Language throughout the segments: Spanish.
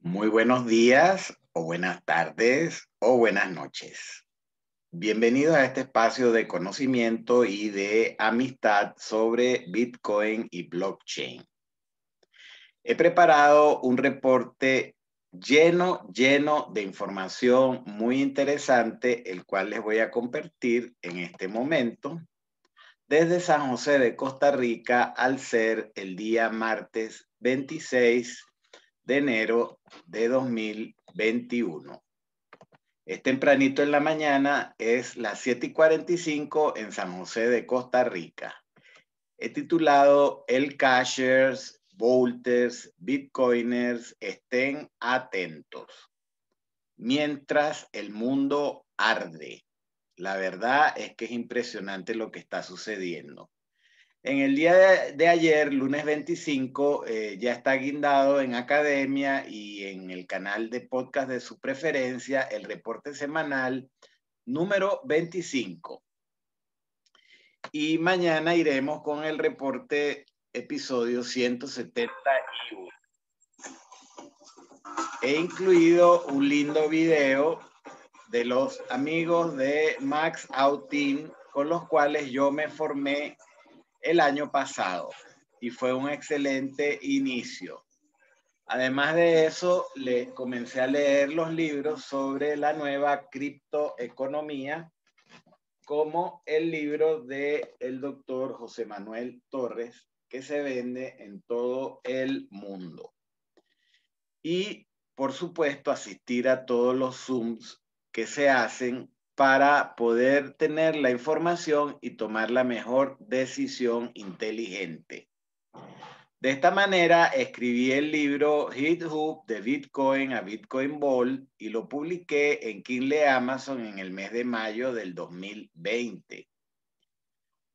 Muy buenos días o buenas tardes o buenas noches. Bienvenidos a este espacio de conocimiento y de amistad sobre Bitcoin y blockchain. He preparado un reporte lleno, lleno de información muy interesante, el cual les voy a compartir en este momento desde San José de Costa Rica al ser el día martes 26 de enero de 2021. Es tempranito en la mañana, es las 7 y 45 en San José de Costa Rica. He titulado El Cashers, Volters, Bitcoiners, estén atentos. Mientras el mundo arde. La verdad es que es impresionante lo que está sucediendo. En el día de, ayer, lunes 25, eh, ya está guindado en Academia y en el canal de podcast de su preferencia el reporte semanal número 25. Y mañana iremos con el reporte episodio 171. He incluido un lindo video de los amigos de Max Autin con los cuales yo me formé el año pasado y fue un excelente inicio. Además de eso, le comencé a leer los libros sobre la nueva criptoeconomía, como el libro de el doctor José Manuel Torres, que se vende en todo el mundo. Y, por supuesto, asistir a todos los Zooms que se hacen para poder tener la información y tomar la mejor decisión inteligente. De esta manera escribí el libro Hit Hoop de Bitcoin a Bitcoin Ball y lo publiqué en Kindle Amazon en el mes de mayo del 2020.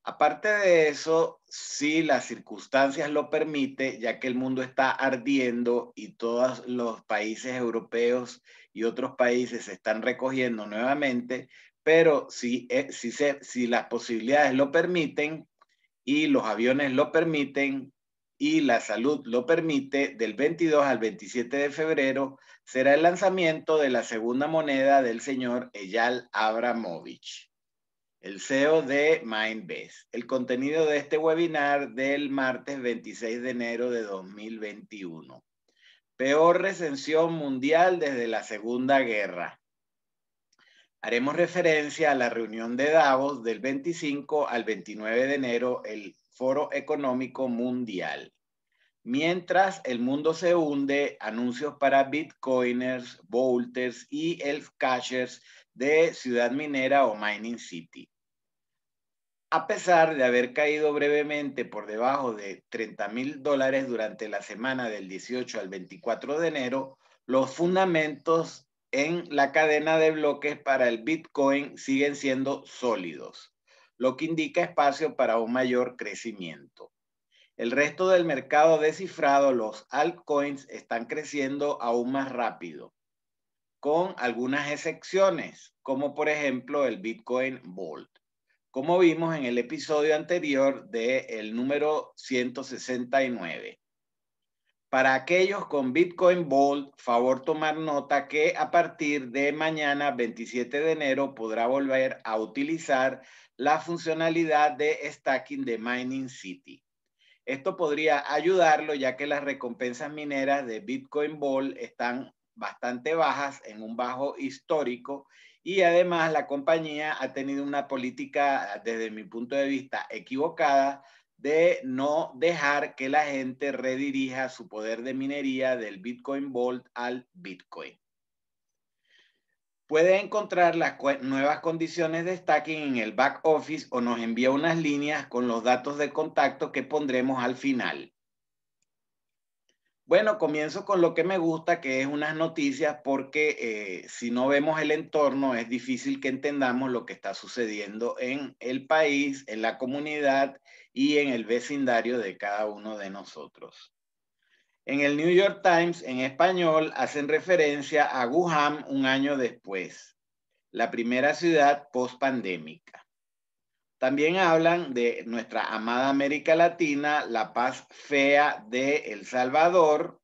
Aparte de eso, si las circunstancias lo permiten, ya que el mundo está ardiendo y todos los países europeos y otros países se están recogiendo nuevamente, pero si, si, si las posibilidades lo permiten y los aviones lo permiten y la salud lo permite, del 22 al 27 de febrero será el lanzamiento de la segunda moneda del señor Eyal Abramovich el CEO de MindBase. El contenido de este webinar del martes 26 de enero de 2021. Peor recensión mundial desde la Segunda Guerra. Haremos referencia a la reunión de Davos del 25 al 29 de enero, el Foro Económico Mundial. Mientras el mundo se hunde, anuncios para bitcoiners, bolters y elf cashers de Ciudad Minera o Mining City a pesar de haber caído brevemente por debajo de 30 mil dólares durante la semana del 18 al 24 de enero, los fundamentos en la cadena de bloques para el Bitcoin siguen siendo sólidos, lo que indica espacio para un mayor crecimiento. El resto del mercado descifrado, los altcoins, están creciendo aún más rápido, con algunas excepciones, como por ejemplo el Bitcoin Vault como vimos en el episodio anterior del el número 169. Para aquellos con Bitcoin Vault, favor tomar nota que a partir de mañana, 27 de enero, podrá volver a utilizar la funcionalidad de stacking de Mining City. Esto podría ayudarlo ya que las recompensas mineras de Bitcoin Ball están bastante bajas en un bajo histórico y además la compañía ha tenido una política, desde mi punto de vista, equivocada de no dejar que la gente redirija su poder de minería del Bitcoin Vault al Bitcoin. Puede encontrar las nuevas condiciones de stacking en el back office o nos envía unas líneas con los datos de contacto que pondremos al final. Bueno, comienzo con lo que me gusta, que es unas noticias, porque eh, si no vemos el entorno, es difícil que entendamos lo que está sucediendo en el país, en la comunidad y en el vecindario de cada uno de nosotros. En el New York Times, en español, hacen referencia a Wuhan un año después, la primera ciudad post-pandémica. También hablan de nuestra amada América Latina, la paz fea de El Salvador,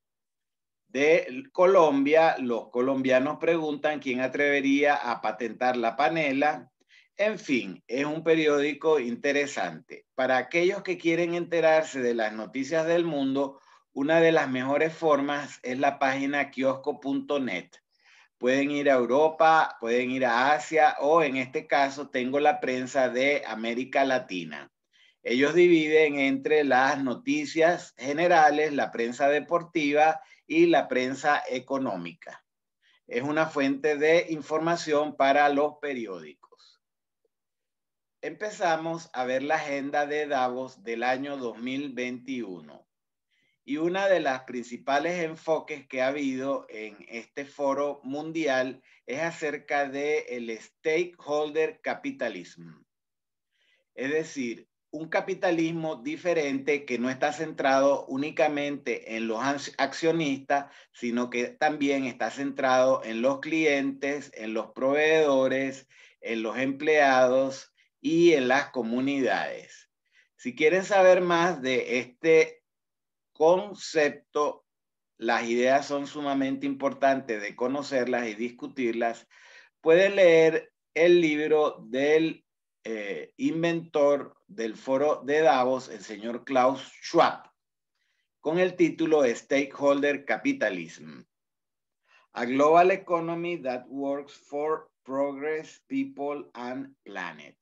de Colombia. Los colombianos preguntan quién atrevería a patentar la panela. En fin, es un periódico interesante. Para aquellos que quieren enterarse de las noticias del mundo, una de las mejores formas es la página kiosco.net pueden ir a Europa, pueden ir a Asia o en este caso tengo la prensa de América Latina. Ellos dividen entre las noticias generales, la prensa deportiva y la prensa económica. Es una fuente de información para los periódicos. Empezamos a ver la agenda de Davos del año 2021. Y una de las principales enfoques que ha habido en este foro mundial es acerca del el stakeholder capitalism. Es decir, un capitalismo diferente que no está centrado únicamente en los accionistas, sino que también está centrado en los clientes, en los proveedores, en los empleados y en las comunidades. Si quieren saber más de este concepto, las ideas son sumamente importantes de conocerlas y discutirlas, puede leer el libro del eh, inventor del foro de Davos, el señor Klaus Schwab, con el título Stakeholder Capitalism. A Global Economy that Works for Progress, People and Planet.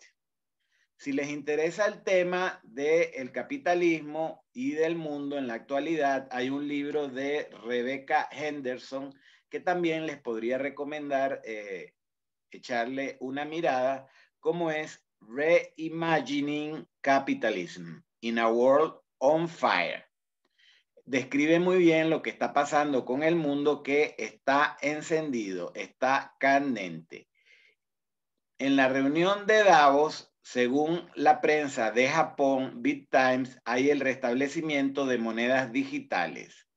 Si les interesa el tema del capitalismo y del mundo en la actualidad, hay un libro de Rebecca Henderson que también les podría recomendar eh, echarle una mirada, como es Reimagining Capitalism in a World on Fire. Describe muy bien lo que está pasando con el mundo que está encendido, está candente. En la reunión de Davos, según la prensa de Japón, Bit Times, hay el restablecimiento de monedas digitales.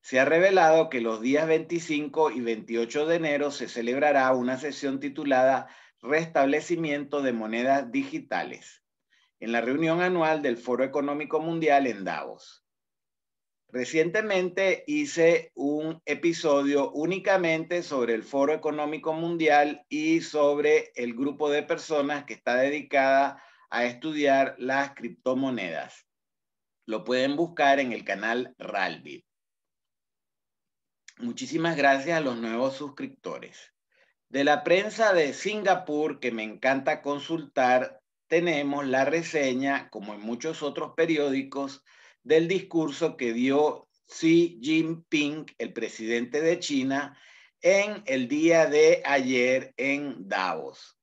Se ha revelado que los días 25 y 28 de enero se celebrará una sesión titulada Restablecimiento de monedas digitales en la reunión anual del Foro Económico Mundial en Davos. Recientemente hice un episodio únicamente sobre el Foro Económico Mundial y sobre el grupo de personas que está dedicada a estudiar las criptomonedas. Lo pueden buscar en el canal Ralbit. Muchísimas gracias a los nuevos suscriptores. De la prensa de Singapur, que me encanta consultar, tenemos la reseña, como en muchos otros periódicos, del discurso que dio Xi Jinping, el presidente de China, en el día de ayer en Davos.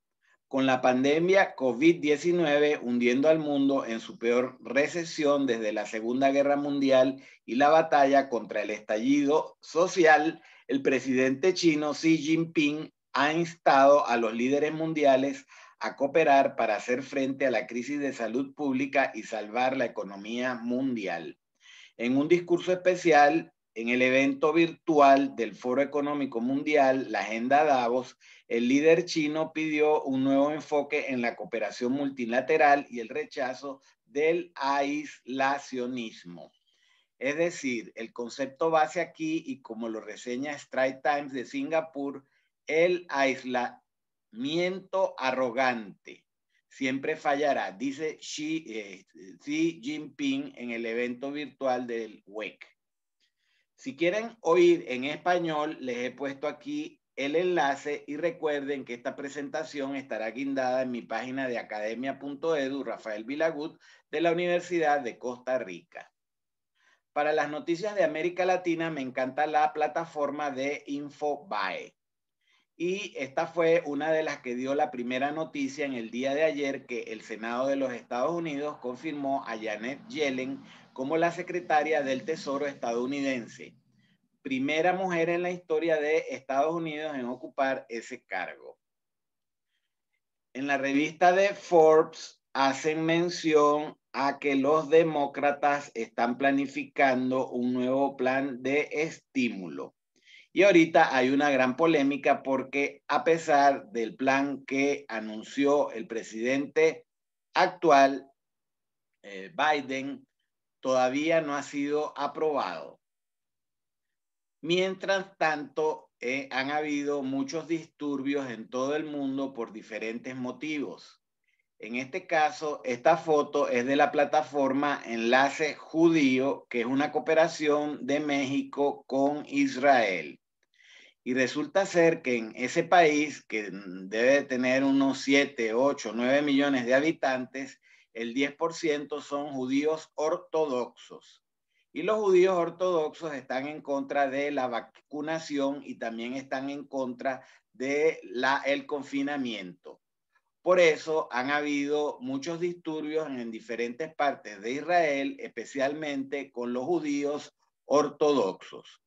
Con la pandemia COVID-19 hundiendo al mundo en su peor recesión desde la Segunda Guerra Mundial y la batalla contra el estallido social, el presidente chino Xi Jinping ha instado a los líderes mundiales cooperar para hacer frente a la crisis de salud pública y salvar la economía mundial. En un discurso especial en el evento virtual del Foro Económico Mundial, la Agenda Davos, el líder chino pidió un nuevo enfoque en la cooperación multilateral y el rechazo del aislacionismo. Es decir, el concepto base aquí, y como lo reseña Strike Times de Singapur, el aisla miento arrogante. Siempre fallará, dice eh, Xi, Jinping en el evento virtual del WEC. Si quieren oír en español, les he puesto aquí el enlace y recuerden que esta presentación estará guindada en mi página de academia.edu Rafael Vilagut de la Universidad de Costa Rica. Para las noticias de América Latina me encanta la plataforma de Infobae. Y esta fue una de las que dio la primera noticia en el día de ayer que el Senado de los Estados Unidos confirmó a Janet Yellen como la secretaria del Tesoro estadounidense, primera mujer en la historia de Estados Unidos en ocupar ese cargo. En la revista de Forbes hacen mención a que los demócratas están planificando un nuevo plan de estímulo y ahorita hay una gran polémica porque a pesar del plan que anunció el presidente actual, eh, Biden, todavía no ha sido aprobado. Mientras tanto, eh, han habido muchos disturbios en todo el mundo por diferentes motivos. En este caso, esta foto es de la plataforma Enlace Judío, que es una cooperación de México con Israel. Y resulta ser que en ese país, que debe tener unos 7, 8, 9 millones de habitantes, el 10% son judíos ortodoxos. Y los judíos ortodoxos están en contra de la vacunación y también están en contra del el confinamiento. Por eso han habido muchos disturbios en diferentes partes de Israel, especialmente con los judíos ortodoxos.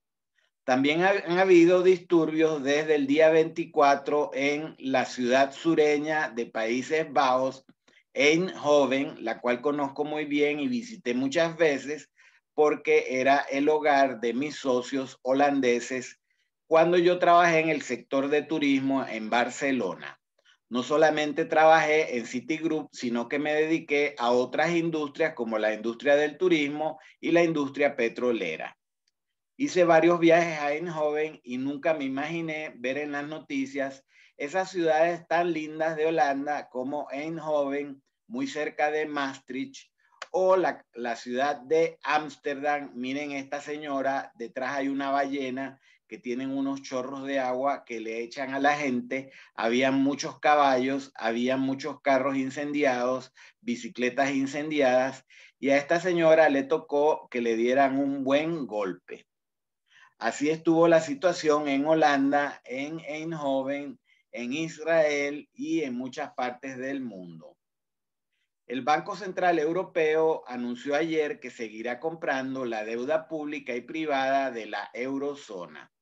También han habido disturbios desde el día 24 en la ciudad sureña de Países Bajos, en Joven, la cual conozco muy bien y visité muchas veces porque era el hogar de mis socios holandeses cuando yo trabajé en el sector de turismo en Barcelona. No solamente trabajé en Citigroup, sino que me dediqué a otras industrias como la industria del turismo y la industria petrolera. Hice varios viajes a Eindhoven y nunca me imaginé ver en las noticias esas ciudades tan lindas de Holanda como Eindhoven, muy cerca de Maastricht, o la, ciudad de Ámsterdam. Miren esta señora, detrás hay una ballena que tienen unos chorros de agua que le echan a la gente. Había muchos caballos, había muchos carros incendiados, bicicletas incendiadas, y a esta señora le tocó que le dieran un buen golpe. Así estuvo la situación en Holanda, en Eindhoven, en Israel y en muchas partes del mundo. El Banco Central Europeo anunció ayer que seguirá comprando la deuda pública y privada de la eurozona.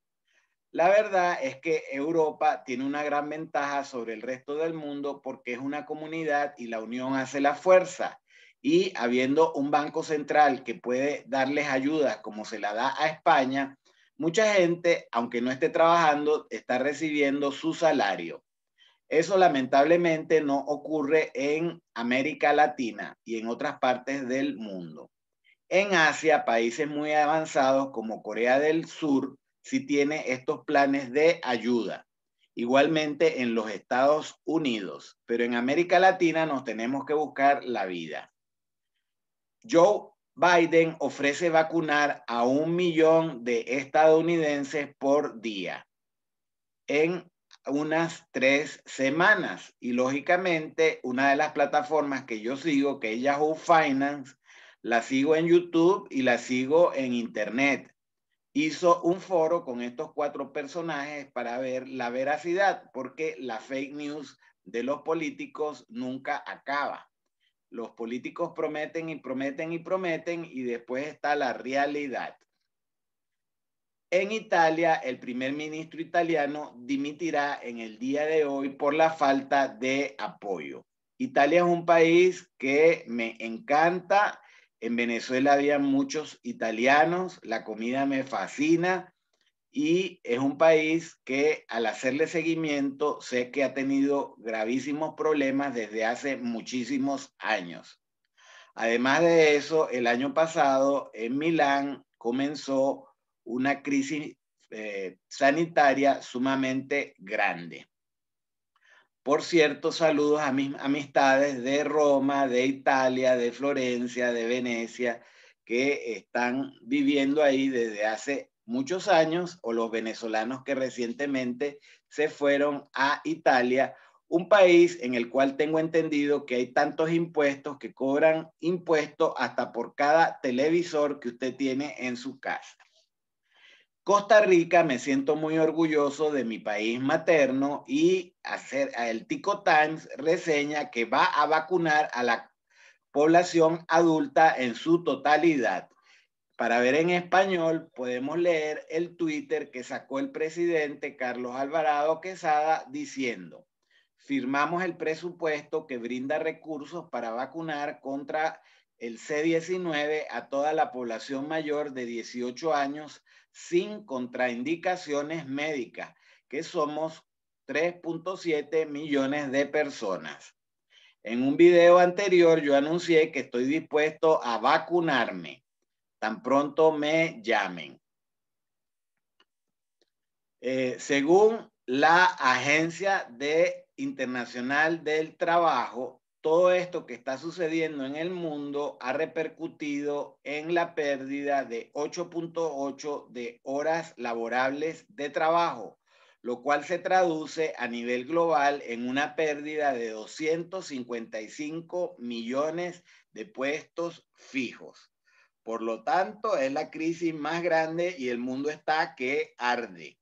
La verdad es que Europa tiene una gran ventaja sobre el resto del mundo porque es una comunidad y la unión hace la fuerza. Y habiendo un banco central que puede darles ayuda como se la da a España, Mucha gente, aunque no esté trabajando, está recibiendo su salario. Eso lamentablemente no ocurre en América Latina y en otras partes del mundo. En Asia, países muy avanzados como Corea del Sur sí tiene estos planes de ayuda. Igualmente en los Estados Unidos, pero en América Latina nos tenemos que buscar la vida. Joe Biden ofrece vacunar a un millón de estadounidenses por día en unas tres semanas. Y lógicamente, una de las plataformas que yo sigo, que es Yahoo Finance, la sigo en YouTube y la sigo en Internet. Hizo un foro con estos cuatro personajes para ver la veracidad, porque la fake news de los políticos nunca acaba. Los políticos prometen y prometen y prometen y después está la realidad. En Italia, el primer ministro italiano dimitirá en el día de hoy por la falta de apoyo. Italia es un país que me encanta. En Venezuela había muchos italianos, la comida me fascina, y es un país que al hacerle seguimiento sé que ha tenido gravísimos problemas desde hace muchísimos años. Además de eso, el año pasado en Milán comenzó una crisis eh, sanitaria sumamente grande. Por cierto, saludos a mis amistades de Roma, de Italia, de Florencia, de Venecia, que están viviendo ahí desde hace muchos años, o los venezolanos que recientemente se fueron a Italia, un país en el cual tengo entendido que hay tantos impuestos que cobran impuestos hasta por cada televisor que usted tiene en su casa. Costa Rica, me siento muy orgulloso de mi país materno y hacer, el Tico Times reseña que va a vacunar a la población adulta en su totalidad. Para ver en español, podemos leer el Twitter que sacó el presidente Carlos Alvarado Quesada diciendo, firmamos el presupuesto que brinda recursos para vacunar contra el C-19 a toda la población mayor de 18 años sin contraindicaciones médicas, que somos 3.7 millones de personas. En un video anterior yo anuncié que estoy dispuesto a vacunarme tan pronto me llamen. Eh, según la Agencia de Internacional del Trabajo, todo esto que está sucediendo en el mundo ha repercutido en la pérdida de 8.8 de horas laborables de trabajo, lo cual se traduce a nivel global en una pérdida de 255 millones de puestos fijos. Por lo tanto, es la crisis más grande y el mundo está que arde.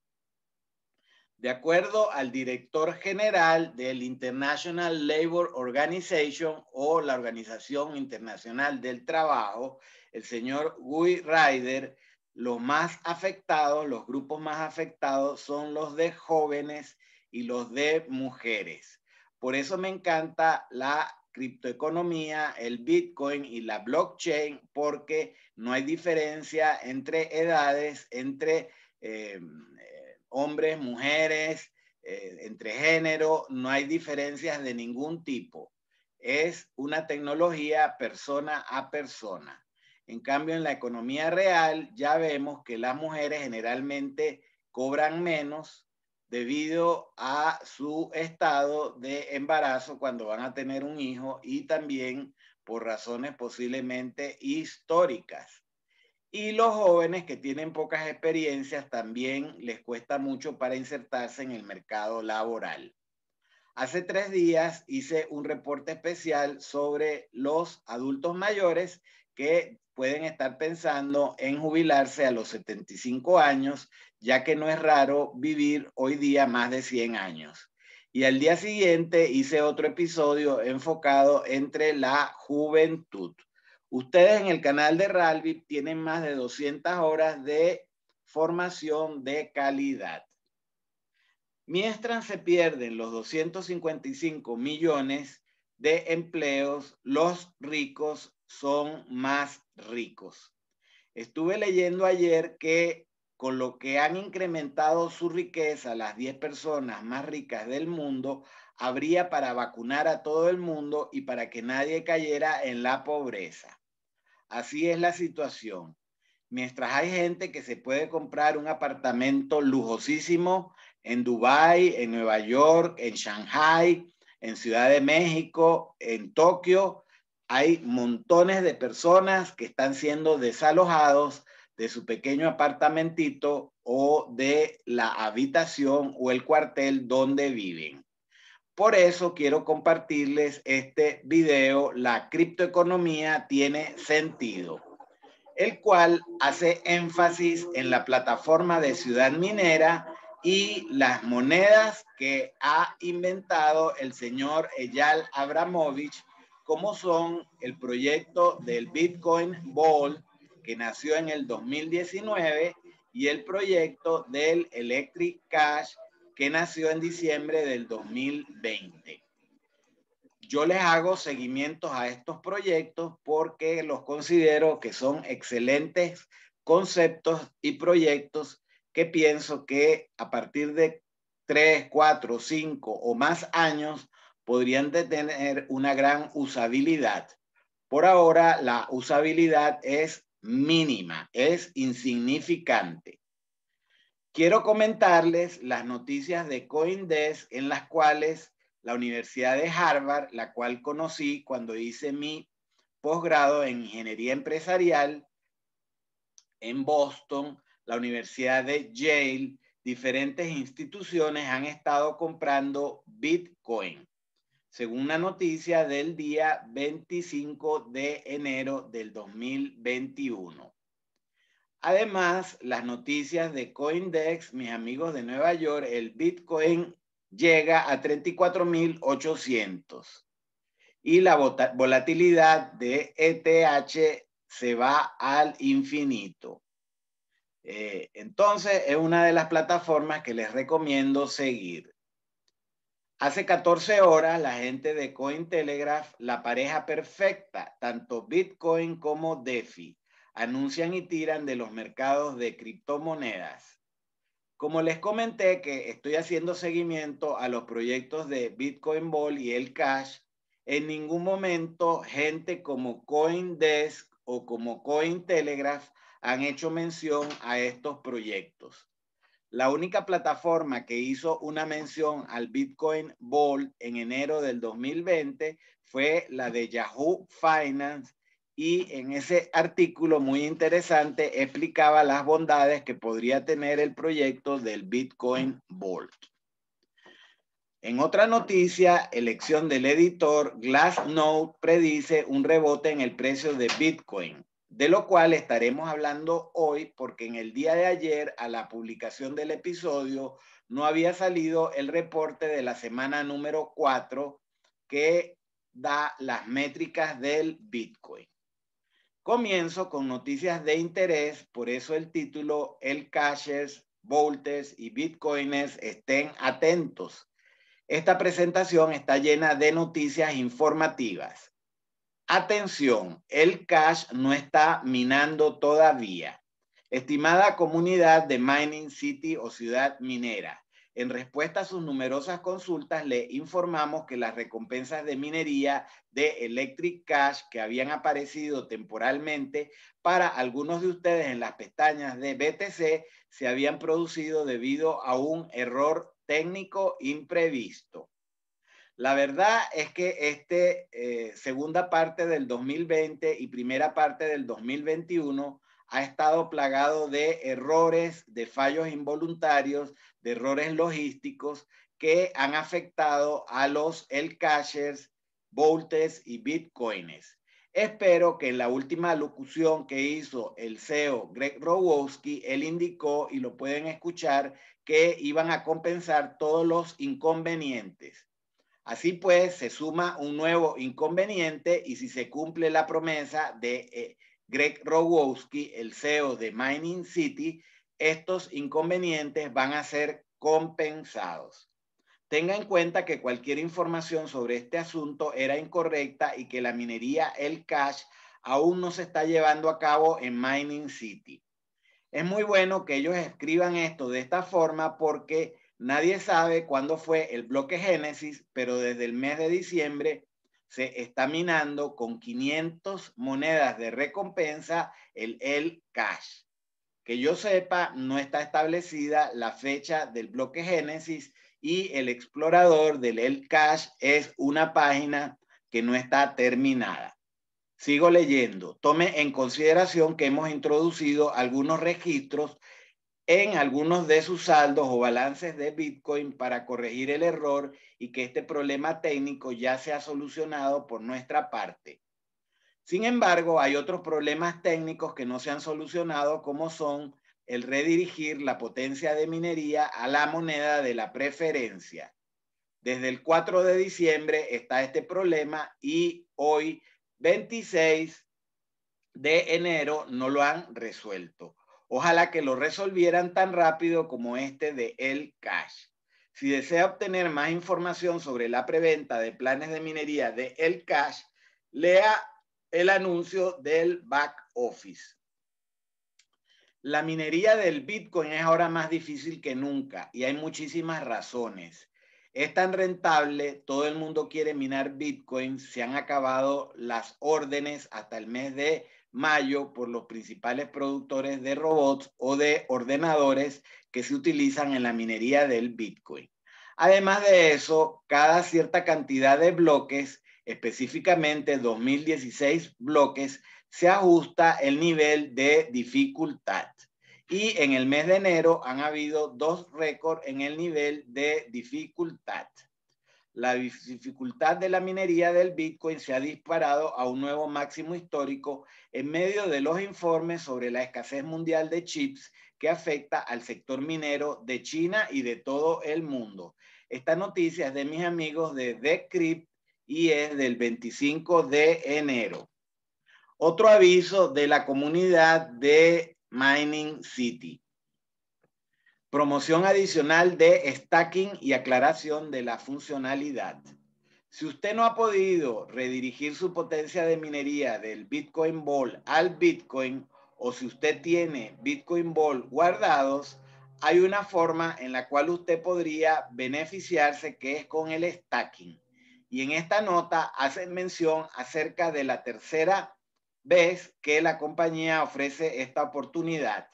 De acuerdo al director general del International Labor Organization o la Organización Internacional del Trabajo, el señor Guy Ryder, los más afectados, los grupos más afectados son los de jóvenes y los de mujeres. Por eso me encanta la criptoeconomía, el Bitcoin y la blockchain, porque no hay diferencia entre edades, entre eh, hombres, mujeres, eh, entre género, no hay diferencias de ningún tipo. Es una tecnología persona a persona. En cambio, en la economía real ya vemos que las mujeres generalmente cobran menos, debido a su estado de embarazo cuando van a tener un hijo y también por razones posiblemente históricas. Y los jóvenes que tienen pocas experiencias también les cuesta mucho para insertarse en el mercado laboral. Hace tres días hice un reporte especial sobre los adultos mayores que pueden estar pensando en jubilarse a los 75 años ya que no es raro vivir hoy día más de 100 años. Y al día siguiente hice otro episodio enfocado entre la juventud. Ustedes en el canal de Ralvip tienen más de 200 horas de formación de calidad. Mientras se pierden los 255 millones de empleos, los ricos son más ricos. Estuve leyendo ayer que con lo que han incrementado su riqueza las 10 personas más ricas del mundo, habría para vacunar a todo el mundo y para que nadie cayera en la pobreza. Así es la situación. Mientras hay gente que se puede comprar un apartamento lujosísimo en Dubái, en Nueva York, en Shanghai, en Ciudad de México, en Tokio, hay montones de personas que están siendo desalojados de su pequeño apartamentito o de la habitación o el cuartel donde viven. Por eso quiero compartirles este video, La criptoeconomía tiene sentido, el cual hace énfasis en la plataforma de Ciudad Minera y las monedas que ha inventado el señor Eyal Abramovich, como son el proyecto del Bitcoin Ball, que nació en el 2019, y el proyecto del Electric Cash, que nació en diciembre del 2020. Yo les hago seguimientos a estos proyectos porque los considero que son excelentes conceptos y proyectos que pienso que a partir de 3, 4, 5 o más años podrían tener una gran usabilidad. Por ahora, la usabilidad es mínima, es insignificante. Quiero comentarles las noticias de Coindesk en las cuales la Universidad de Harvard, la cual conocí cuando hice mi posgrado en Ingeniería Empresarial en Boston, la Universidad de Yale, diferentes instituciones han estado comprando Bitcoin según una noticia del día 25 de enero del 2021. Además, las noticias de Coindex, mis amigos de Nueva York, el Bitcoin llega a 34.800 y la volatilidad de ETH se va al infinito. Eh, entonces, es una de las plataformas que les recomiendo seguir. Hace 14 horas, la gente de Cointelegraph, la pareja perfecta, tanto Bitcoin como DeFi, anuncian y tiran de los mercados de criptomonedas. Como les comenté que estoy haciendo seguimiento a los proyectos de Bitcoin Ball y el Cash, en ningún momento gente como CoinDesk o como Cointelegraph han hecho mención a estos proyectos. La única plataforma que hizo una mención al Bitcoin Vault en enero del 2020 fue la de Yahoo Finance y en ese artículo muy interesante explicaba las bondades que podría tener el proyecto del Bitcoin Vault. En otra noticia, elección del editor, Glassnode predice un rebote en el precio de Bitcoin de lo cual estaremos hablando hoy porque en el día de ayer a la publicación del episodio no había salido el reporte de la semana número 4 que da las métricas del Bitcoin. Comienzo con noticias de interés, por eso el título, el Cashes, Voltes y Bitcoins estén atentos. Esta presentación está llena de noticias informativas. Atención, el cash no está minando todavía. Estimada comunidad de Mining City o ciudad minera, en respuesta a sus numerosas consultas le informamos que las recompensas de minería de Electric Cash que habían aparecido temporalmente para algunos de ustedes en las pestañas de BTC se habían producido debido a un error técnico imprevisto. La verdad es que esta eh, segunda parte del 2020 y primera parte del 2021 ha estado plagado de errores, de fallos involuntarios, de errores logísticos que han afectado a los el cashers, voltes y bitcoins. Espero que en la última locución que hizo el CEO Greg Rowowski, él indicó, y lo pueden escuchar, que iban a compensar todos los inconvenientes. Así pues, se suma un nuevo inconveniente y si se cumple la promesa de eh, Greg Rogowski, el CEO de Mining City, estos inconvenientes van a ser compensados. Tenga en cuenta que cualquier información sobre este asunto era incorrecta y que la minería El Cash aún no se está llevando a cabo en Mining City. Es muy bueno que ellos escriban esto de esta forma porque Nadie sabe cuándo fue el bloque Génesis, pero desde el mes de diciembre se está minando con 500 monedas de recompensa el El Cash. Que yo sepa, no está establecida la fecha del bloque Génesis y el explorador del El Cash es una página que no está terminada. Sigo leyendo. Tome en consideración que hemos introducido algunos registros en algunos de sus saldos o balances de Bitcoin para corregir el error y que este problema técnico ya sea solucionado por nuestra parte. Sin embargo, hay otros problemas técnicos que no se han solucionado, como son el redirigir la potencia de minería a la moneda de la preferencia. Desde el 4 de diciembre está este problema y hoy, 26 de enero, no lo han resuelto. Ojalá que lo resolvieran tan rápido como este de El Cash. Si desea obtener más información sobre la preventa de planes de minería de El Cash, lea el anuncio del back office. La minería del Bitcoin es ahora más difícil que nunca y hay muchísimas razones. Es tan rentable, todo el mundo quiere minar Bitcoin, se han acabado las órdenes hasta el mes de mayo por los principales productores de robots o de ordenadores que se utilizan en la minería del Bitcoin. Además de eso, cada cierta cantidad de bloques, específicamente 2016 bloques, se ajusta el nivel de dificultad. Y en el mes de enero han habido dos récords en el nivel de dificultad la dificultad de la minería del Bitcoin se ha disparado a un nuevo máximo histórico en medio de los informes sobre la escasez mundial de chips que afecta al sector minero de China y de todo el mundo. Esta noticia es de mis amigos de Decrypt y es del 25 de enero. Otro aviso de la comunidad de Mining City. Promoción adicional de stacking y aclaración de la funcionalidad. Si usted no ha podido redirigir su potencia de minería del Bitcoin Ball al Bitcoin o si usted tiene Bitcoin Ball guardados, hay una forma en la cual usted podría beneficiarse que es con el stacking. Y en esta nota hacen mención acerca de la tercera vez que la compañía ofrece esta oportunidad.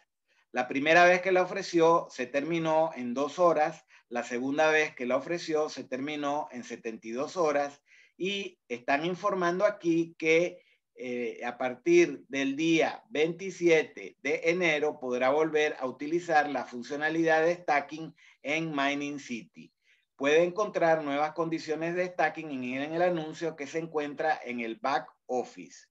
La primera vez que la ofreció se terminó en dos horas, la segunda vez que la ofreció se terminó en 72 horas y están informando aquí que eh, a partir del día 27 de enero podrá volver a utilizar la funcionalidad de stacking en Mining City. Puede encontrar nuevas condiciones de stacking en el anuncio que se encuentra en el back office.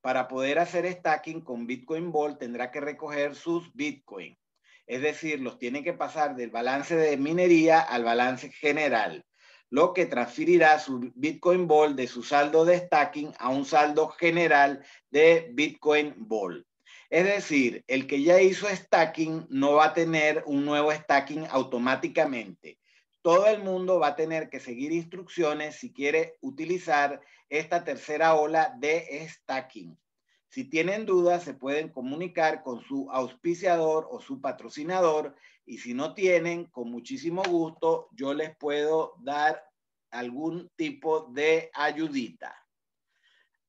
Para poder hacer stacking con Bitcoin Ball, tendrá que recoger sus Bitcoin. Es decir, los tiene que pasar del balance de minería al balance general, lo que transferirá su Bitcoin Ball de su saldo de stacking a un saldo general de Bitcoin Ball. Es decir, el que ya hizo stacking no va a tener un nuevo stacking automáticamente todo el mundo va a tener que seguir instrucciones si quiere utilizar esta tercera ola de stacking. Si tienen dudas, se pueden comunicar con su auspiciador o su patrocinador y si no tienen, con muchísimo gusto, yo les puedo dar algún tipo de ayudita.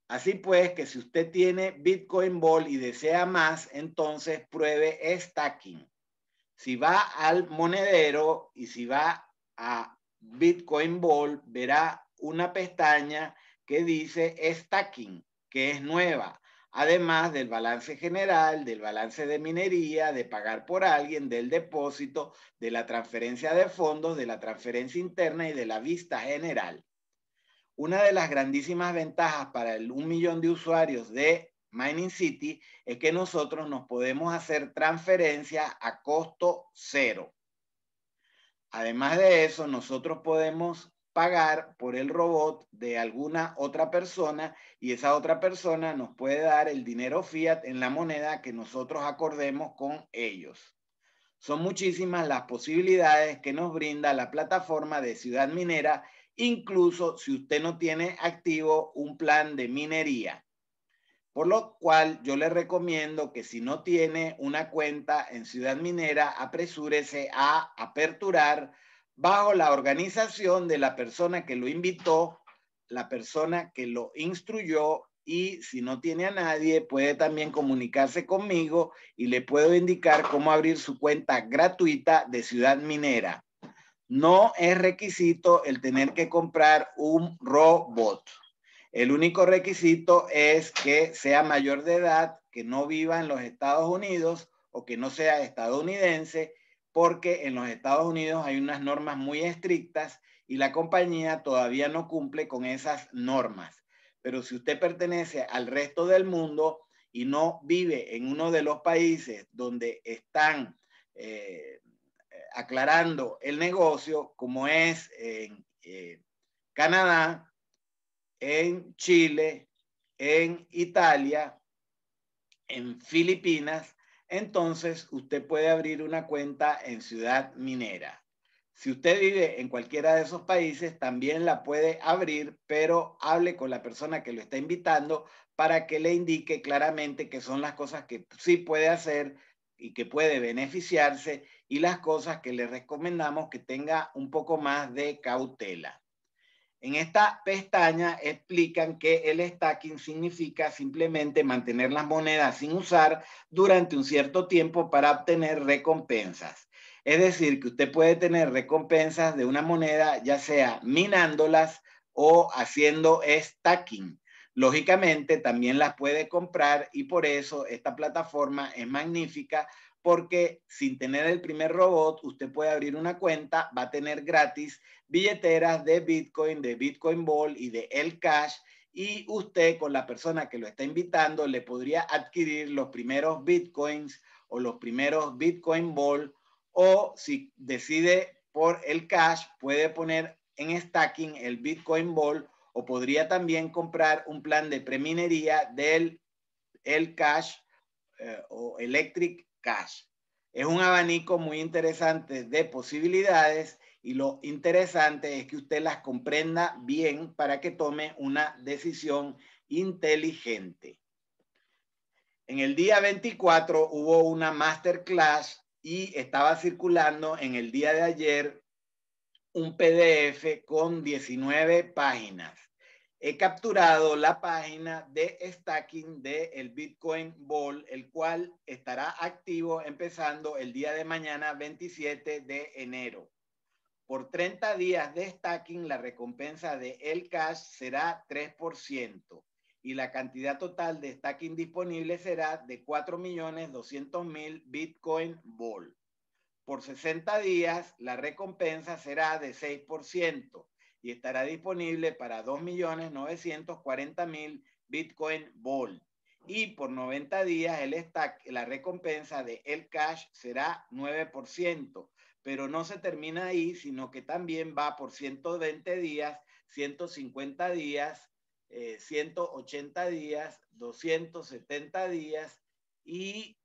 Así pues, que si usted tiene Bitcoin Ball y desea más, entonces pruebe stacking. Si va al monedero y si va a Bitcoin Ball, verá una pestaña que dice Stacking, que es nueva, además del balance general, del balance de minería, de pagar por alguien, del depósito, de la transferencia de fondos, de la transferencia interna y de la vista general. Una de las grandísimas ventajas para el un millón de usuarios de Mining City es que nosotros nos podemos hacer transferencias a costo cero. Además de eso, nosotros podemos pagar por el robot de alguna otra persona y esa otra persona nos puede dar el dinero fiat en la moneda que nosotros acordemos con ellos. Son muchísimas las posibilidades que nos brinda la plataforma de Ciudad Minera, incluso si usted no tiene activo un plan de minería. Por lo cual yo le recomiendo que si no tiene una cuenta en Ciudad Minera, apresúrese a aperturar bajo la organización de la persona que lo invitó, la persona que lo instruyó y si no tiene a nadie, puede también comunicarse conmigo y le puedo indicar cómo abrir su cuenta gratuita de Ciudad Minera. No es requisito el tener que comprar un robot. El único requisito es que sea mayor de edad, que no viva en los Estados Unidos o que no sea estadounidense, porque en los Estados Unidos hay unas normas muy estrictas y la compañía todavía no cumple con esas normas. Pero si usted pertenece al resto del mundo y no vive en uno de los países donde están eh, aclarando el negocio, como es en eh, Canadá, en Chile, en Italia, en Filipinas, entonces usted puede abrir una cuenta en Ciudad Minera. Si usted vive en cualquiera de esos países, también la puede abrir, pero hable con la persona que lo está invitando para que le indique claramente qué son las cosas que sí puede hacer y que puede beneficiarse y las cosas que le recomendamos que tenga un poco más de cautela. En esta pestaña explican que el stacking significa simplemente mantener las monedas sin usar durante un cierto tiempo para obtener recompensas. Es decir, que usted puede tener recompensas de una moneda ya sea minándolas o haciendo stacking. Lógicamente también las puede comprar y por eso esta plataforma es magnífica porque sin tener el primer robot, usted puede abrir una cuenta, va a tener gratis billeteras de Bitcoin, de Bitcoin Ball y de El Cash. Y usted con la persona que lo está invitando le podría adquirir los primeros Bitcoins o los primeros Bitcoin Ball. O si decide por el cash, puede poner en stacking el Bitcoin Ball o podría también comprar un plan de preminería del el cash eh, o Electric es un abanico muy interesante de posibilidades y lo interesante es que usted las comprenda bien para que tome una decisión inteligente. En el día 24 hubo una masterclass y estaba circulando en el día de ayer un PDF con 19 páginas he capturado la página de stacking de el Bitcoin Ball, el cual estará activo empezando el día de mañana 27 de enero. Por 30 días de stacking, la recompensa de El Cash será 3% y la cantidad total de stacking disponible será de 4.200.000 Bitcoin Ball. Por 60 días, la recompensa será de 6% y estará disponible para 2.940.000 Bitcoin Vol. Y por 90 días el la recompensa de El Cash será 9%, pero no se termina ahí, sino que también va por 120 días, 150 días, 180 eh, días, 270 días y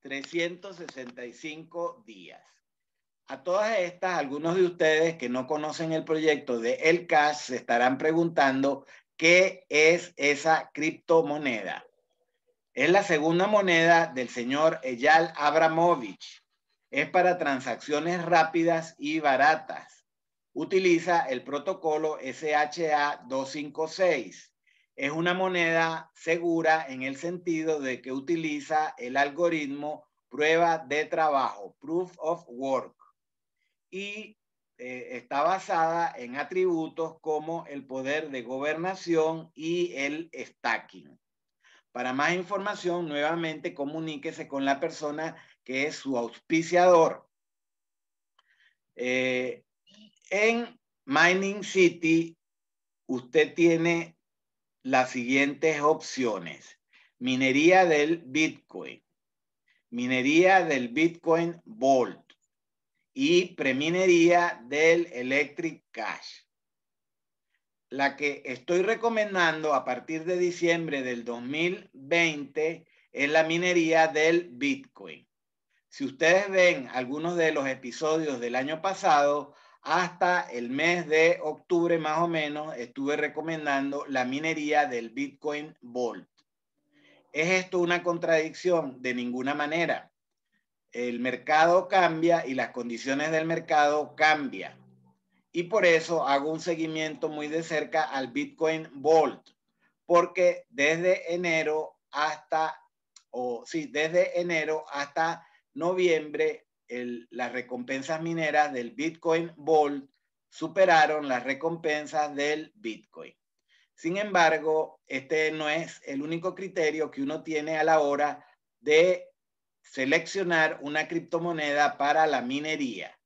365 días. A todas estas, algunos de ustedes que no conocen el proyecto de El Cash se estarán preguntando qué es esa criptomoneda. Es la segunda moneda del señor Eyal Abramovich. Es para transacciones rápidas y baratas. Utiliza el protocolo SHA 256. Es una moneda segura en el sentido de que utiliza el algoritmo prueba de trabajo, proof of work y eh, está basada en atributos como el poder de gobernación y el stacking. Para más información, nuevamente comuníquese con la persona que es su auspiciador. Eh, en Mining City, usted tiene las siguientes opciones. Minería del Bitcoin, minería del Bitcoin Vault, y preminería del Electric Cash. La que estoy recomendando a partir de diciembre del 2020 es la minería del Bitcoin. Si ustedes ven algunos de los episodios del año pasado, hasta el mes de octubre más o menos estuve recomendando la minería del Bitcoin Volt. ¿Es esto una contradicción? De ninguna manera el mercado cambia y las condiciones del mercado cambian. Y por eso hago un seguimiento muy de cerca al Bitcoin Vault, porque desde enero hasta, o sí, desde enero hasta noviembre, las recompensas mineras del Bitcoin Vault superaron las recompensas del Bitcoin. Sin embargo, este no es el único criterio que uno tiene a la hora de seleccionar una criptomoneda para la minería.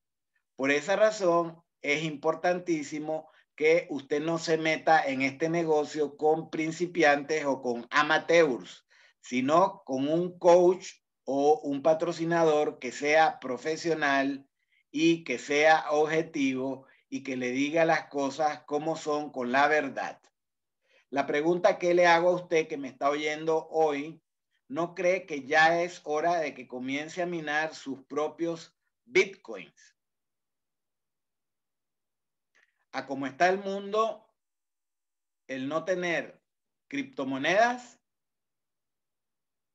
Por esa razón, es importantísimo que usted no se meta en este negocio con principiantes o con amateurs, sino con un coach o un patrocinador que sea profesional y que sea objetivo y que le diga las cosas como son con la verdad. La pregunta que le hago a usted que me está oyendo hoy no cree que ya es hora de que comience a minar sus propios bitcoins. A como está el mundo, el no tener criptomonedas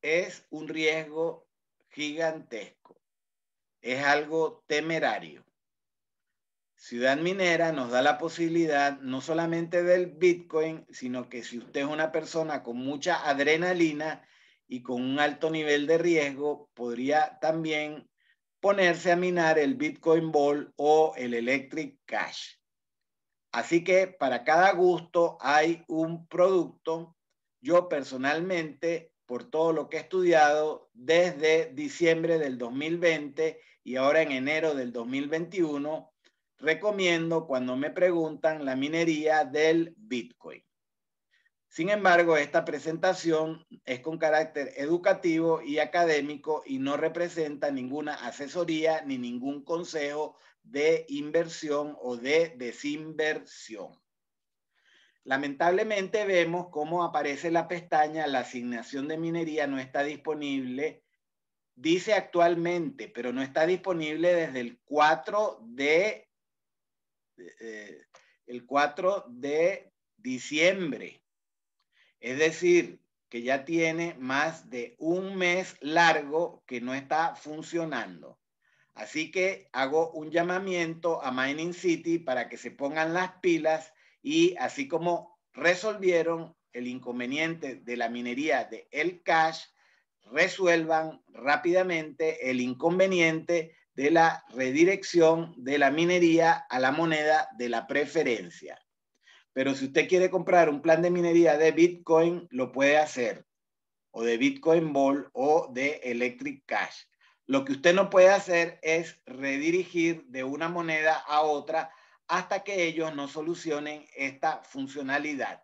es un riesgo gigantesco. Es algo temerario. Ciudad Minera nos da la posibilidad no solamente del Bitcoin, sino que si usted es una persona con mucha adrenalina, y con un alto nivel de riesgo, podría también ponerse a minar el Bitcoin Ball o el Electric Cash. Así que para cada gusto hay un producto. Yo personalmente, por todo lo que he estudiado desde diciembre del 2020 y ahora en enero del 2021, recomiendo cuando me preguntan la minería del Bitcoin. Sin embargo, esta presentación es con carácter educativo y académico y no representa ninguna asesoría ni ningún consejo de inversión o de desinversión. Lamentablemente vemos cómo aparece la pestaña, la asignación de minería no está disponible, dice actualmente, pero no está disponible desde el 4 de, eh, el 4 de diciembre es decir, que ya tiene más de un mes largo que no está funcionando. Así que hago un llamamiento a Mining City para que se pongan las pilas y así como resolvieron el inconveniente de la minería de El Cash, resuelvan rápidamente el inconveniente de la redirección de la minería a la moneda de la preferencia. Pero si usted quiere comprar un plan de minería de Bitcoin, lo puede hacer. O de Bitcoin Ball o de Electric Cash. Lo que usted no puede hacer es redirigir de una moneda a otra hasta que ellos no solucionen esta funcionalidad.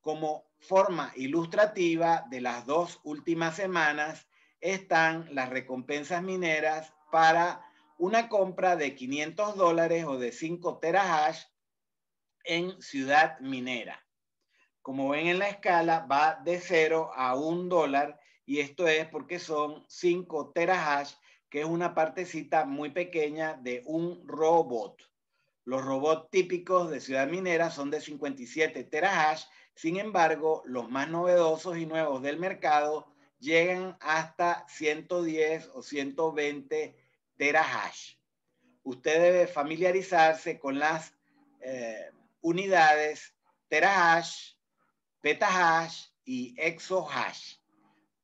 Como forma ilustrativa de las dos últimas semanas están las recompensas mineras para una compra de 500 dólares o de 5 terahash en Ciudad Minera. Como ven en la escala, va de 0 a 1 dólar y esto es porque son 5 terahash, que es una partecita muy pequeña de un robot. Los robots típicos de Ciudad Minera son de 57 terahash, sin embargo, los más novedosos y nuevos del mercado llegan hasta 110 o 120 terahash. Usted debe familiarizarse con las eh, unidades terahash, petahash y exohash.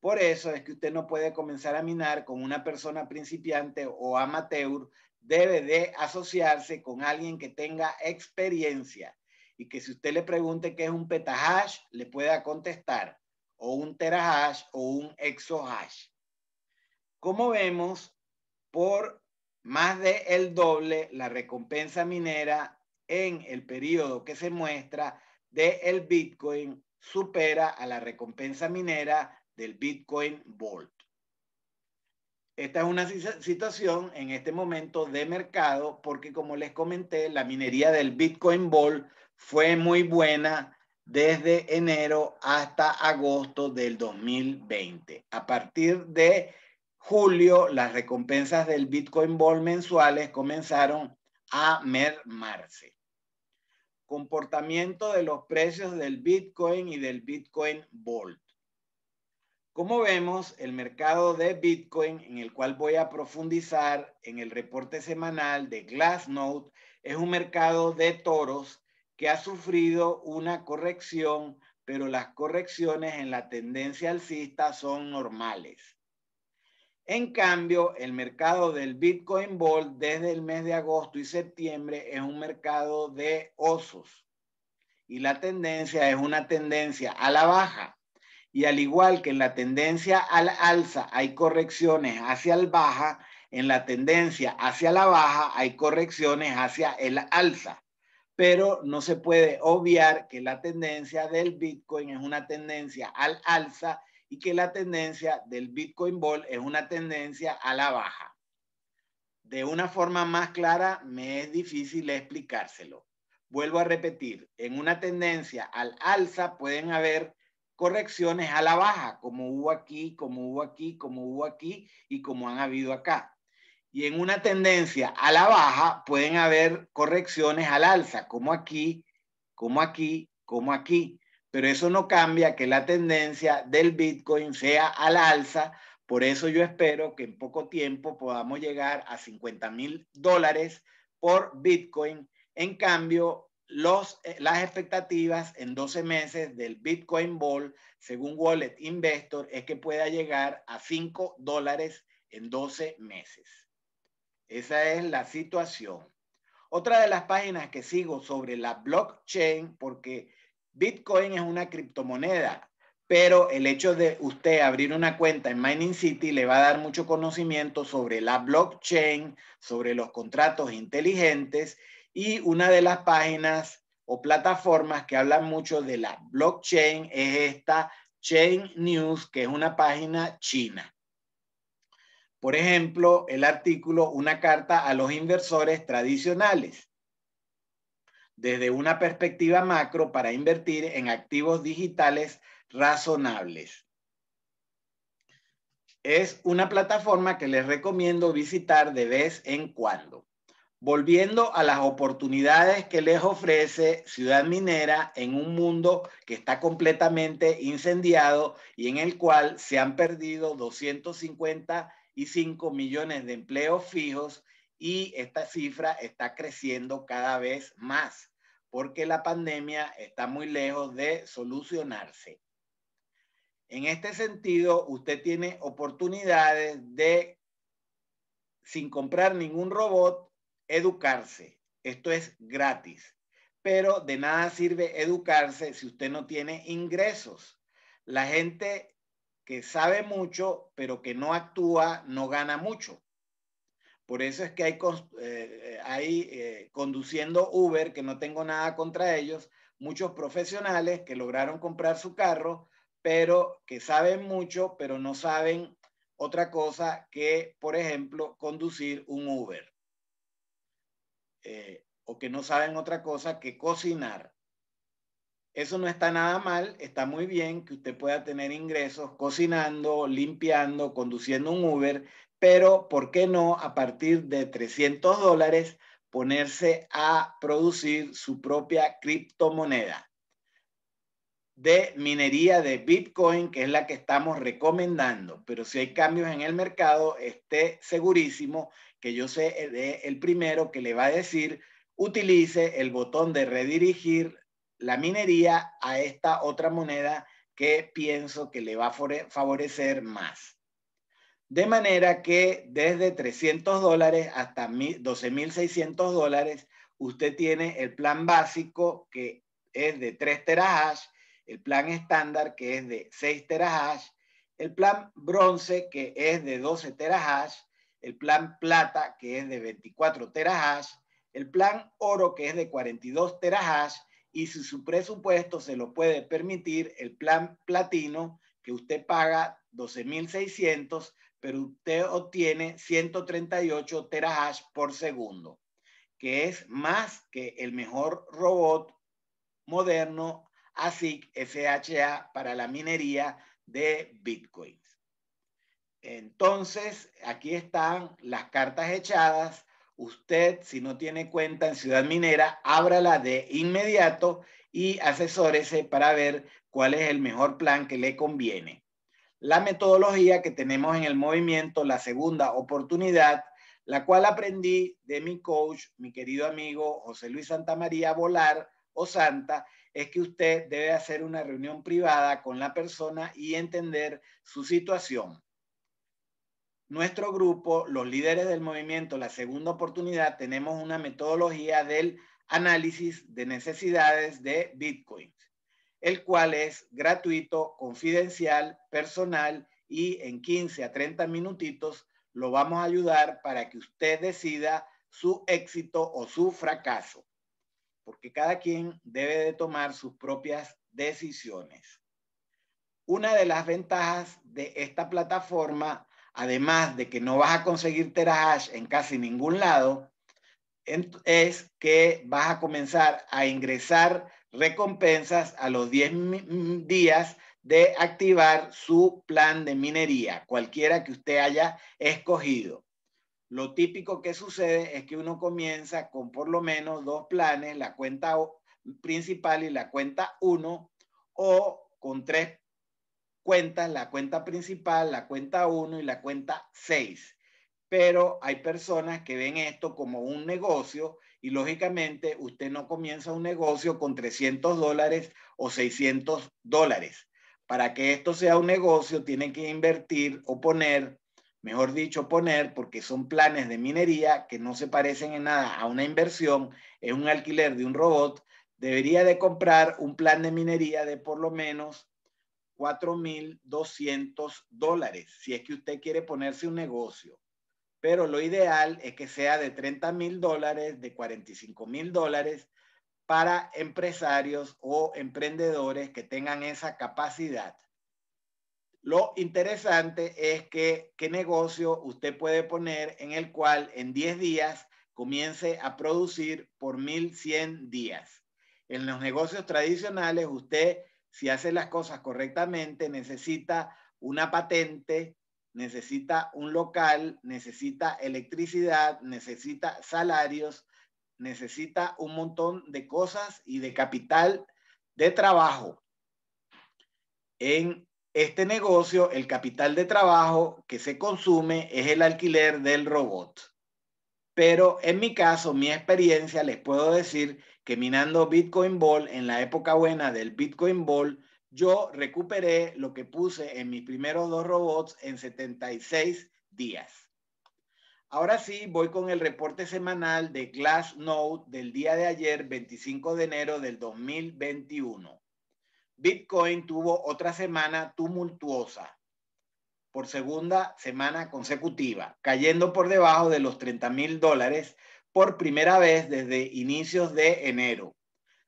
Por eso es que usted no puede comenzar a minar con una persona principiante o amateur. Debe de asociarse con alguien que tenga experiencia y que si usted le pregunte qué es un petahash, le pueda contestar o un terahash o un exohash. Como vemos, por más de el doble, la recompensa minera en el periodo que se muestra de el Bitcoin supera a la recompensa minera del Bitcoin Vault. Esta es una situación en este momento de mercado porque, como les comenté, la minería del Bitcoin Vault fue muy buena desde enero hasta agosto del 2020. A partir de julio, las recompensas del Bitcoin Vault mensuales comenzaron a mermarse. Comportamiento de los precios del Bitcoin y del Bitcoin Bolt. Como vemos, el mercado de Bitcoin, en el cual voy a profundizar en el reporte semanal de Glassnode, es un mercado de toros que ha sufrido una corrección, pero las correcciones en la tendencia alcista son normales. En cambio, el mercado del Bitcoin Ball desde el mes de agosto y septiembre es un mercado de osos y la tendencia es una tendencia a la baja. Y al igual que en la tendencia al alza hay correcciones hacia el baja, en la tendencia hacia la baja hay correcciones hacia el alza. Pero no se puede obviar que la tendencia del Bitcoin es una tendencia al alza y que la tendencia del Bitcoin Ball es una tendencia a la baja. De una forma más clara, me es difícil explicárselo. Vuelvo a repetir, en una tendencia al alza pueden haber correcciones a la baja, como hubo aquí, como hubo aquí, como hubo aquí y como han habido acá. Y en una tendencia a la baja pueden haber correcciones al alza, como aquí, como aquí, como aquí pero eso no cambia que la tendencia del Bitcoin sea al alza. Por eso yo espero que en poco tiempo podamos llegar a 50 mil dólares por Bitcoin. En cambio, los, eh, las expectativas en 12 meses del Bitcoin Ball, según Wallet Investor, es que pueda llegar a 5 dólares en 12 meses. Esa es la situación. Otra de las páginas que sigo sobre la blockchain, porque Bitcoin es una criptomoneda, pero el hecho de usted abrir una cuenta en Mining City le va a dar mucho conocimiento sobre la blockchain, sobre los contratos inteligentes y una de las páginas o plataformas que hablan mucho de la blockchain es esta Chain News, que es una página china. Por ejemplo, el artículo Una carta a los inversores tradicionales desde una perspectiva macro para invertir en activos digitales razonables. Es una plataforma que les recomiendo visitar de vez en cuando. Volviendo a las oportunidades que les ofrece Ciudad Minera en un mundo que está completamente incendiado y en el cual se han perdido 255 millones de empleos fijos y esta cifra está creciendo cada vez más porque la pandemia está muy lejos de solucionarse. En este sentido, usted tiene oportunidades de, sin comprar ningún robot, educarse. Esto es gratis. Pero de nada sirve educarse si usted no tiene ingresos. La gente que sabe mucho, pero que no actúa, no gana mucho. Por eso es que hay, eh, eh, hay eh, conduciendo Uber, que no tengo nada contra ellos, muchos profesionales que lograron comprar su carro, pero que saben mucho, pero no saben otra cosa que, por ejemplo, conducir un Uber. o que no saben otra cosa que cocinar. Eso no está nada mal, está muy bien que usted pueda tener ingresos cocinando, limpiando, conduciendo un Uber, pero ¿por qué no a partir de 300 dólares ponerse a producir su propia criptomoneda de minería de Bitcoin, que es la que estamos recomendando? Pero si hay cambios en el mercado, esté segurísimo que yo sé el primero que le va a decir, utilice el botón de redirigir la minería a esta otra moneda que pienso que le va a favorecer más. De manera que desde 300 dólares hasta 12.600 dólares, usted tiene el plan básico que es de 3 terahash, el plan estándar que es de 6 terahash, el plan bronce que es de 12 terahash, el plan plata que es de 24 terahash, el plan oro que es de 42 terahash y si su presupuesto se lo puede permitir, el plan platino que usted paga 12.600 pero usted obtiene 138 terahash por segundo, que es más que el mejor robot moderno ASIC SHA para la minería de Bitcoins. Entonces, aquí están las cartas echadas. Usted, si no tiene cuenta en Ciudad Minera, ábrala de inmediato y asesórese para ver cuál es el mejor plan que le conviene la metodología que tenemos en el movimiento, la segunda oportunidad, la cual aprendí de mi coach, mi querido amigo José Luis Santa María Volar o Santa, es que usted debe hacer una reunión privada con la persona y entender su situación. Nuestro grupo, los líderes del movimiento La Segunda Oportunidad, tenemos una metodología del análisis de necesidades de Bitcoin el cual es gratuito, confidencial, personal y en 15 a 30 minutitos lo vamos a ayudar para que usted decida su éxito o su fracaso, porque cada quien debe de tomar sus propias decisiones. Una de las ventajas de esta plataforma, además de que no vas a conseguir terahash en casi ningún lado, es que vas a comenzar a ingresar recompensas a los 10 mm, días de activar su plan de minería, cualquiera que usted haya escogido. Lo típico que sucede es que uno comienza con por lo menos dos planes, la cuenta principal y la cuenta 1, o con tres cuentas, la cuenta principal, la cuenta 1 y la cuenta 6. Pero hay personas que ven esto como un negocio y lógicamente usted no comienza un negocio con 300 dólares o 600 dólares. Para que esto sea un negocio tiene que invertir o poner, mejor dicho, poner, porque son planes de minería que no se parecen en nada a una inversión, es un alquiler de un robot, debería de comprar un plan de minería de por lo menos 4.200 dólares, si es que usted quiere ponerse un negocio pero lo ideal es que sea de 30 mil dólares, de 45 mil dólares para empresarios o emprendedores que tengan esa capacidad. Lo interesante es que qué negocio usted puede poner en el cual en 10 días comience a producir por 1100 días. En los negocios tradicionales, usted, si hace las cosas correctamente, necesita una patente, necesita un local, necesita electricidad, necesita salarios, necesita un montón de cosas y de capital de trabajo. En este negocio, el capital de trabajo que se consume es el alquiler del robot. Pero en mi caso, mi experiencia, les puedo decir que minando Bitcoin Ball en la época buena del Bitcoin Ball, yo recuperé lo que puse en mis primeros dos robots en 76 días. Ahora sí, voy con el reporte semanal de Glassnode del día de ayer, 25 de enero del 2021. Bitcoin tuvo otra semana tumultuosa por segunda semana consecutiva, cayendo por debajo de los 30 mil dólares por primera vez desde inicios de enero.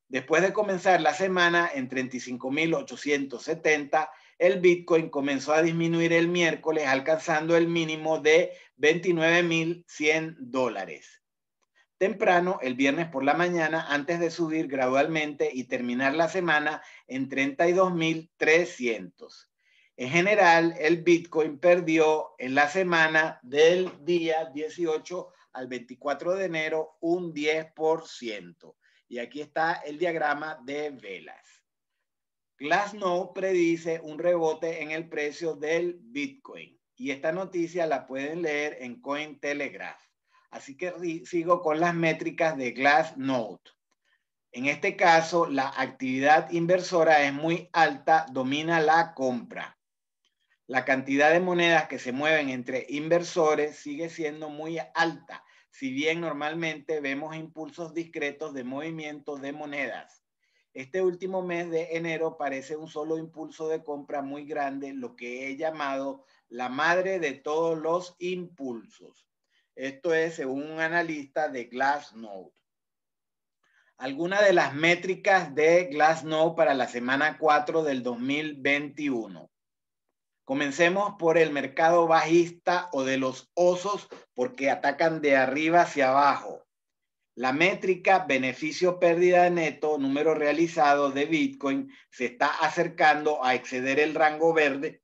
Después de comenzar la semana en 35.870, el Bitcoin comenzó a disminuir el miércoles alcanzando el mínimo de 29.100 dólares. Temprano, el viernes por la mañana, antes de subir gradualmente y terminar la semana en 32.300. En general, el Bitcoin perdió en la semana del día 18 al 24 de enero un 10%. Y aquí está el diagrama de velas. Glassnode predice un rebote en el precio del Bitcoin. Y esta noticia la pueden leer en Cointelegraph. Así que sigo con las métricas de Glassnode. En este caso, la actividad inversora es muy alta, domina la compra. La cantidad de monedas que se mueven entre inversores sigue siendo muy alta, si bien normalmente vemos impulsos discretos de movimiento de monedas. Este último mes de enero parece un solo impulso de compra muy grande, lo que he llamado la madre de todos los impulsos. Esto es según un analista de Glassnode. Algunas de las métricas de Glassnode para la semana 4 del 2021. Comencemos por el mercado bajista o de los osos porque atacan de arriba hacia abajo. La métrica beneficio-pérdida neto, número realizado de Bitcoin, se está acercando a exceder el rango verde,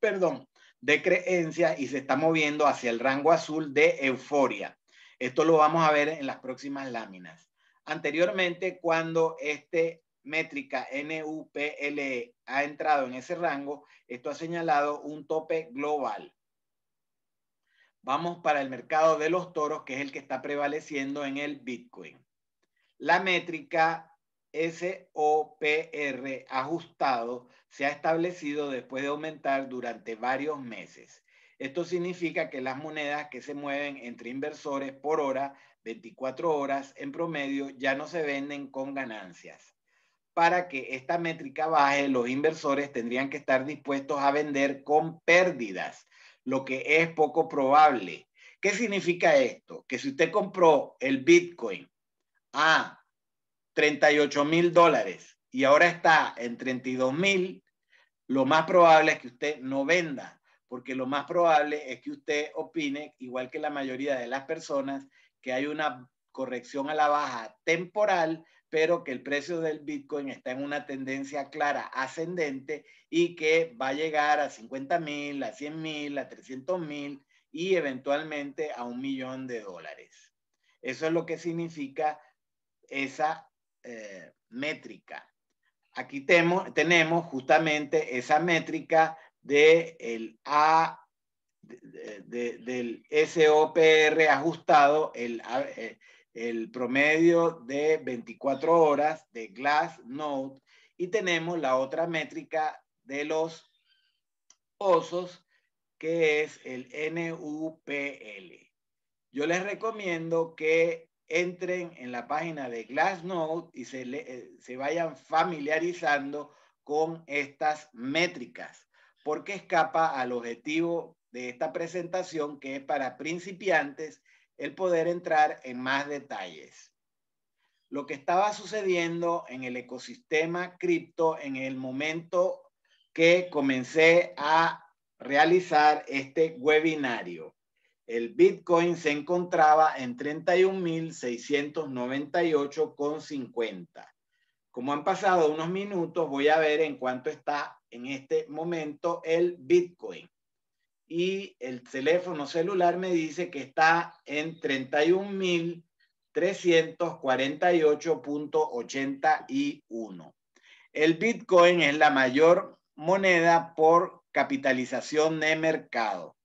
perdón, de creencia y se está moviendo hacia el rango azul de euforia. Esto lo vamos a ver en las próximas láminas. Anteriormente, cuando este métrica NUPLE ha entrado en ese rango, esto ha señalado un tope global. Vamos para el mercado de los toros, que es el que está prevaleciendo en el Bitcoin. La métrica SOPR ajustado se ha establecido después de aumentar durante varios meses. Esto significa que las monedas que se mueven entre inversores por hora, 24 horas en promedio, ya no se venden con ganancias para que esta métrica baje, los inversores tendrían que estar dispuestos a vender con pérdidas, lo que es poco probable. ¿Qué significa esto? Que si usted compró el Bitcoin a 38 mil dólares y ahora está en 32 mil, lo más probable es que usted no venda, porque lo más probable es que usted opine, igual que la mayoría de las personas, que hay una corrección a la baja temporal pero que el precio del Bitcoin está en una tendencia clara ascendente y que va a llegar a 50 mil, a 100 mil, a 300.000 mil y eventualmente a un millón de dólares. Eso es lo que significa esa eh, métrica. Aquí tenemos justamente esa métrica del SOPR ajustado, el, eh, el promedio de 24 horas de Glass Note y tenemos la otra métrica de los osos que es el NUPL. Yo les recomiendo que entren en la página de Glass Note y se, eh, se vayan familiarizando con estas métricas, porque escapa al objetivo de esta presentación que es para principiantes el poder entrar en más detalles. Lo que estaba sucediendo en el ecosistema cripto en el momento que comencé a realizar este webinario. El Bitcoin se encontraba en 31.698,50. Como han pasado unos minutos, voy a ver en cuánto está en este momento el Bitcoin y el teléfono celular me dice que está en 31.348.81. El Bitcoin es la mayor moneda por capitalización de mercado.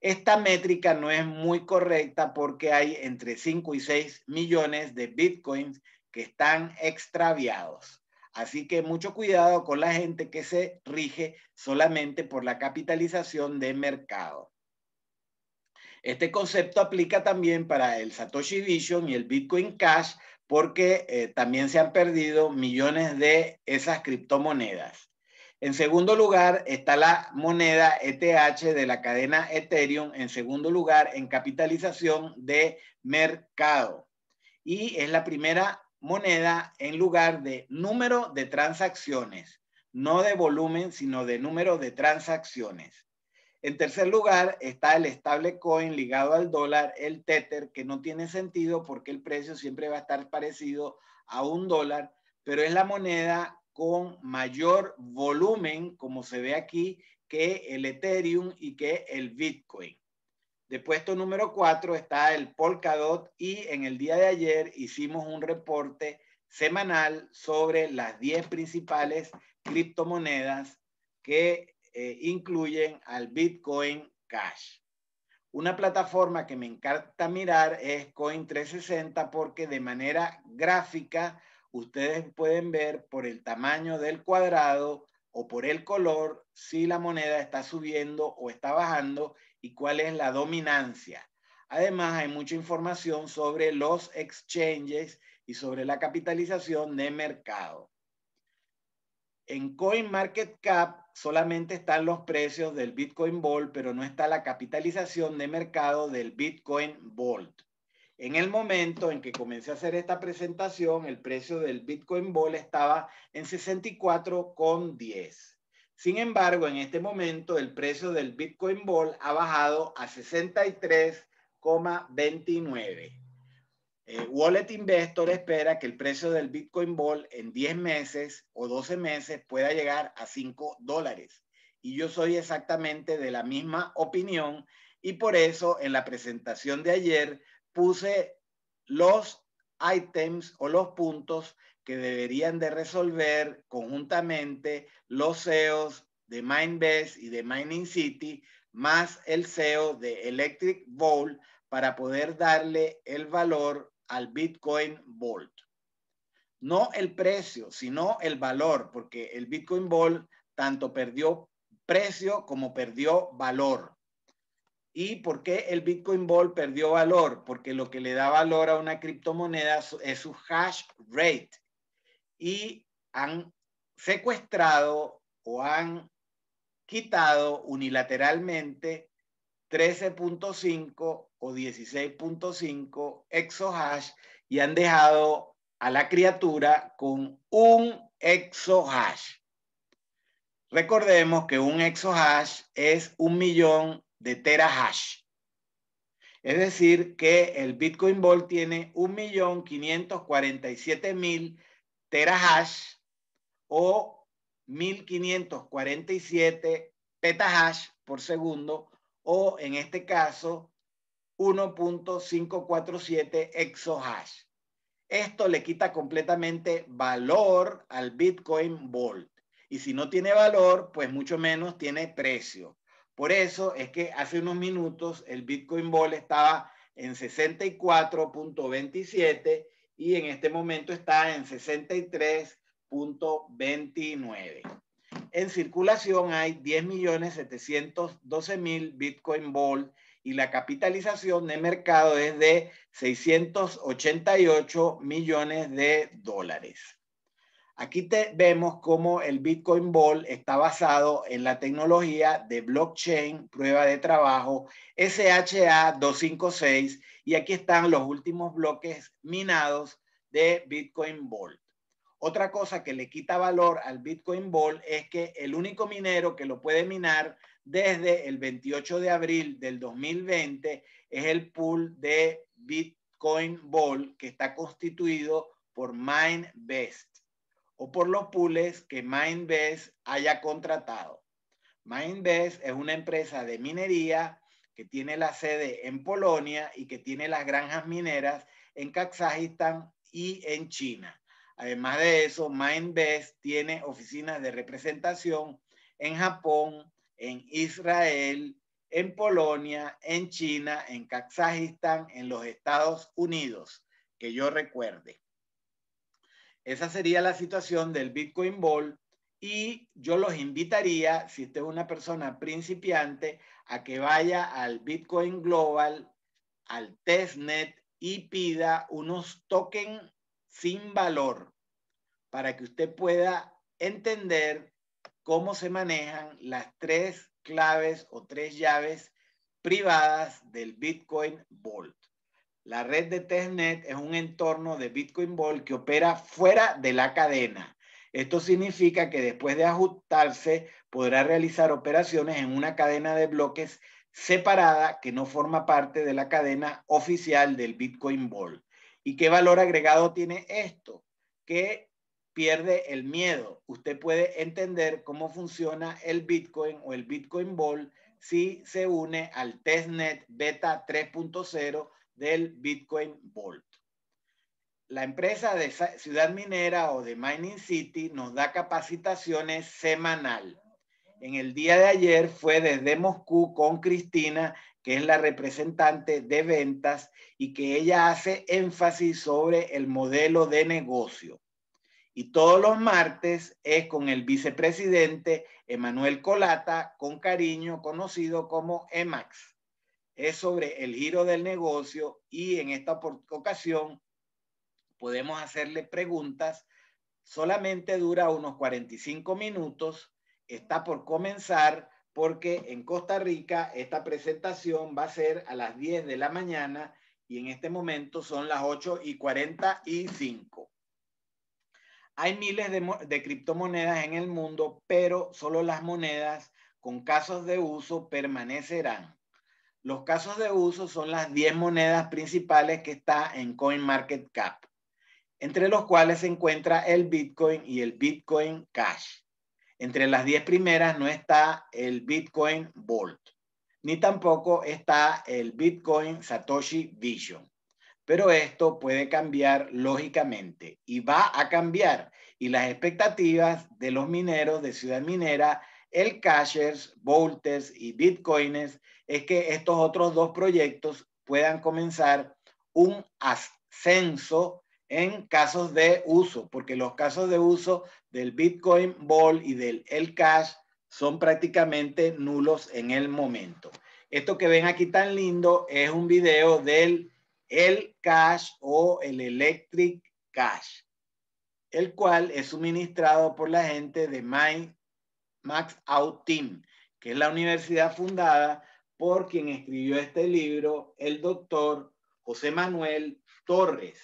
Esta métrica no es muy correcta porque hay entre 5 y 6 millones de bitcoins que están extraviados. Así que mucho cuidado con la gente que se rige solamente por la capitalización de mercado. Este concepto aplica también para el Satoshi Vision y el Bitcoin Cash porque eh, también se han perdido millones de esas criptomonedas. En segundo lugar está la moneda ETH de la cadena Ethereum, en segundo lugar en capitalización de mercado. Y es la primera moneda en lugar de número de transacciones, no de volumen, sino de número de transacciones. En tercer lugar está el stablecoin ligado al dólar, el Tether, que no tiene sentido porque el precio siempre va a estar parecido a un dólar, pero es la moneda con mayor volumen, como se ve aquí, que el Ethereum y que el Bitcoin. De puesto número 4 está el Polkadot y en el día de ayer hicimos un reporte semanal sobre las 10 principales criptomonedas que eh, incluyen al Bitcoin Cash. Una plataforma que me encanta mirar es Coin360 porque de manera gráfica ustedes pueden ver por el tamaño del cuadrado o por el color si la moneda está subiendo o está bajando y cuál es la dominancia. Además, hay mucha información sobre los exchanges y sobre la capitalización de mercado. En CoinMarketCap solamente están los precios del Bitcoin Vault, pero no está la capitalización de mercado del Bitcoin Vault. En el momento en que comencé a hacer esta presentación, el precio del Bitcoin Vault estaba en 64,10. Sin embargo, en este momento el precio del Bitcoin Ball ha bajado a 63,29. Eh, Wallet Investor espera que el precio del Bitcoin Ball en 10 meses o 12 meses pueda llegar a 5 dólares. Y yo soy exactamente de la misma opinión y por eso en la presentación de ayer puse los items o los puntos que deberían de resolver conjuntamente los CEOs de Mindbest y de Mining City, más el CEO de Electric Vault para poder darle el valor al Bitcoin Bolt, No el precio, sino el valor, porque el Bitcoin Bolt tanto perdió precio como perdió valor. ¿Y por qué el Bitcoin Bolt perdió valor? Porque lo que le da valor a una criptomoneda es su hash rate, y han secuestrado o han quitado unilateralmente 13.5 o 16.5 exohash y han dejado a la criatura con un exohash. Recordemos que un exohash es un millón de terahash. Es decir, que el Bitcoin Ball tiene un millón 1.547.000 terahash o 1547 petahash por segundo o en este caso 1.547 exohash. Esto le quita completamente valor al Bitcoin bolt Y si no tiene valor, pues mucho menos tiene precio. Por eso es que hace unos minutos el Bitcoin Vault estaba en 64.27 y en este momento está en 63.29. En circulación hay 10.712.000 Bitcoin Ball y la capitalización de mercado es de 688 millones de dólares. Aquí vemos cómo el Bitcoin Ball está basado en la tecnología de blockchain, prueba de trabajo, SHA 256, y aquí están los últimos bloques minados de Bitcoin Ball. Otra cosa que le quita valor al Bitcoin Ball es que el único minero que lo puede minar desde el 28 de abril del 2020 es el pool de Bitcoin Ball que está constituido por MindBest o por los pools que Mindbest haya contratado. Mindbest es una empresa de minería que tiene la sede en Polonia y que tiene las granjas mineras en Kazajistán y en China. Además de eso, Mindbest tiene oficinas de representación en Japón, en Israel, en Polonia, en China, en Kazajistán, en los Estados Unidos, que yo recuerde. Esa sería la situación del Bitcoin Vault y yo los invitaría, si usted es una persona principiante, a que vaya al Bitcoin Global, al testnet y pida unos tokens sin valor para que usted pueda entender cómo se manejan las tres claves o tres llaves privadas del Bitcoin Vault. La red de testnet es un entorno de Bitcoin Ball que opera fuera de la cadena. Esto significa que después de ajustarse podrá realizar operaciones en una cadena de bloques separada que no forma parte de la cadena oficial del Bitcoin Ball. ¿Y qué valor agregado tiene esto? Que pierde el miedo. Usted puede entender cómo funciona el Bitcoin o el Bitcoin Ball si se une al testnet beta 3.0 del Bitcoin Vault. La empresa de Ciudad Minera o de Mining City nos da capacitaciones semanal. En el día de ayer fue desde Moscú con Cristina, que es la representante de ventas y que ella hace énfasis sobre el modelo de negocio. Y todos los martes es con el vicepresidente Emanuel Colata, con cariño conocido como EMAX es sobre el giro del negocio y en esta ocasión podemos hacerle preguntas. Solamente dura unos 45 minutos. Está por comenzar porque en Costa Rica esta presentación va a ser a las 10 de la mañana y en este momento son las 8 y 45. Hay miles de, de criptomonedas en el mundo, pero solo las monedas con casos de uso permanecerán. Los casos de uso son las 10 monedas principales que está en CoinMarketCap, entre los cuales se encuentra el Bitcoin y el Bitcoin Cash. Entre las 10 primeras no está el Bitcoin Volt, ni tampoco está el Bitcoin Satoshi Vision. Pero esto puede cambiar lógicamente y va a cambiar. Y las expectativas de los mineros de Ciudad Minera el Cashers, Volters y Bitcoiners es que estos otros dos proyectos puedan comenzar un ascenso en casos de uso, porque los casos de uso del Bitcoin Ball y del El Cash son prácticamente nulos en el momento. Esto que ven aquí tan lindo es un video del El Cash o el Electric Cash, el cual es suministrado por la gente de MyCash. Max Autin, que es la universidad fundada por quien escribió este libro, el doctor José Manuel Torres.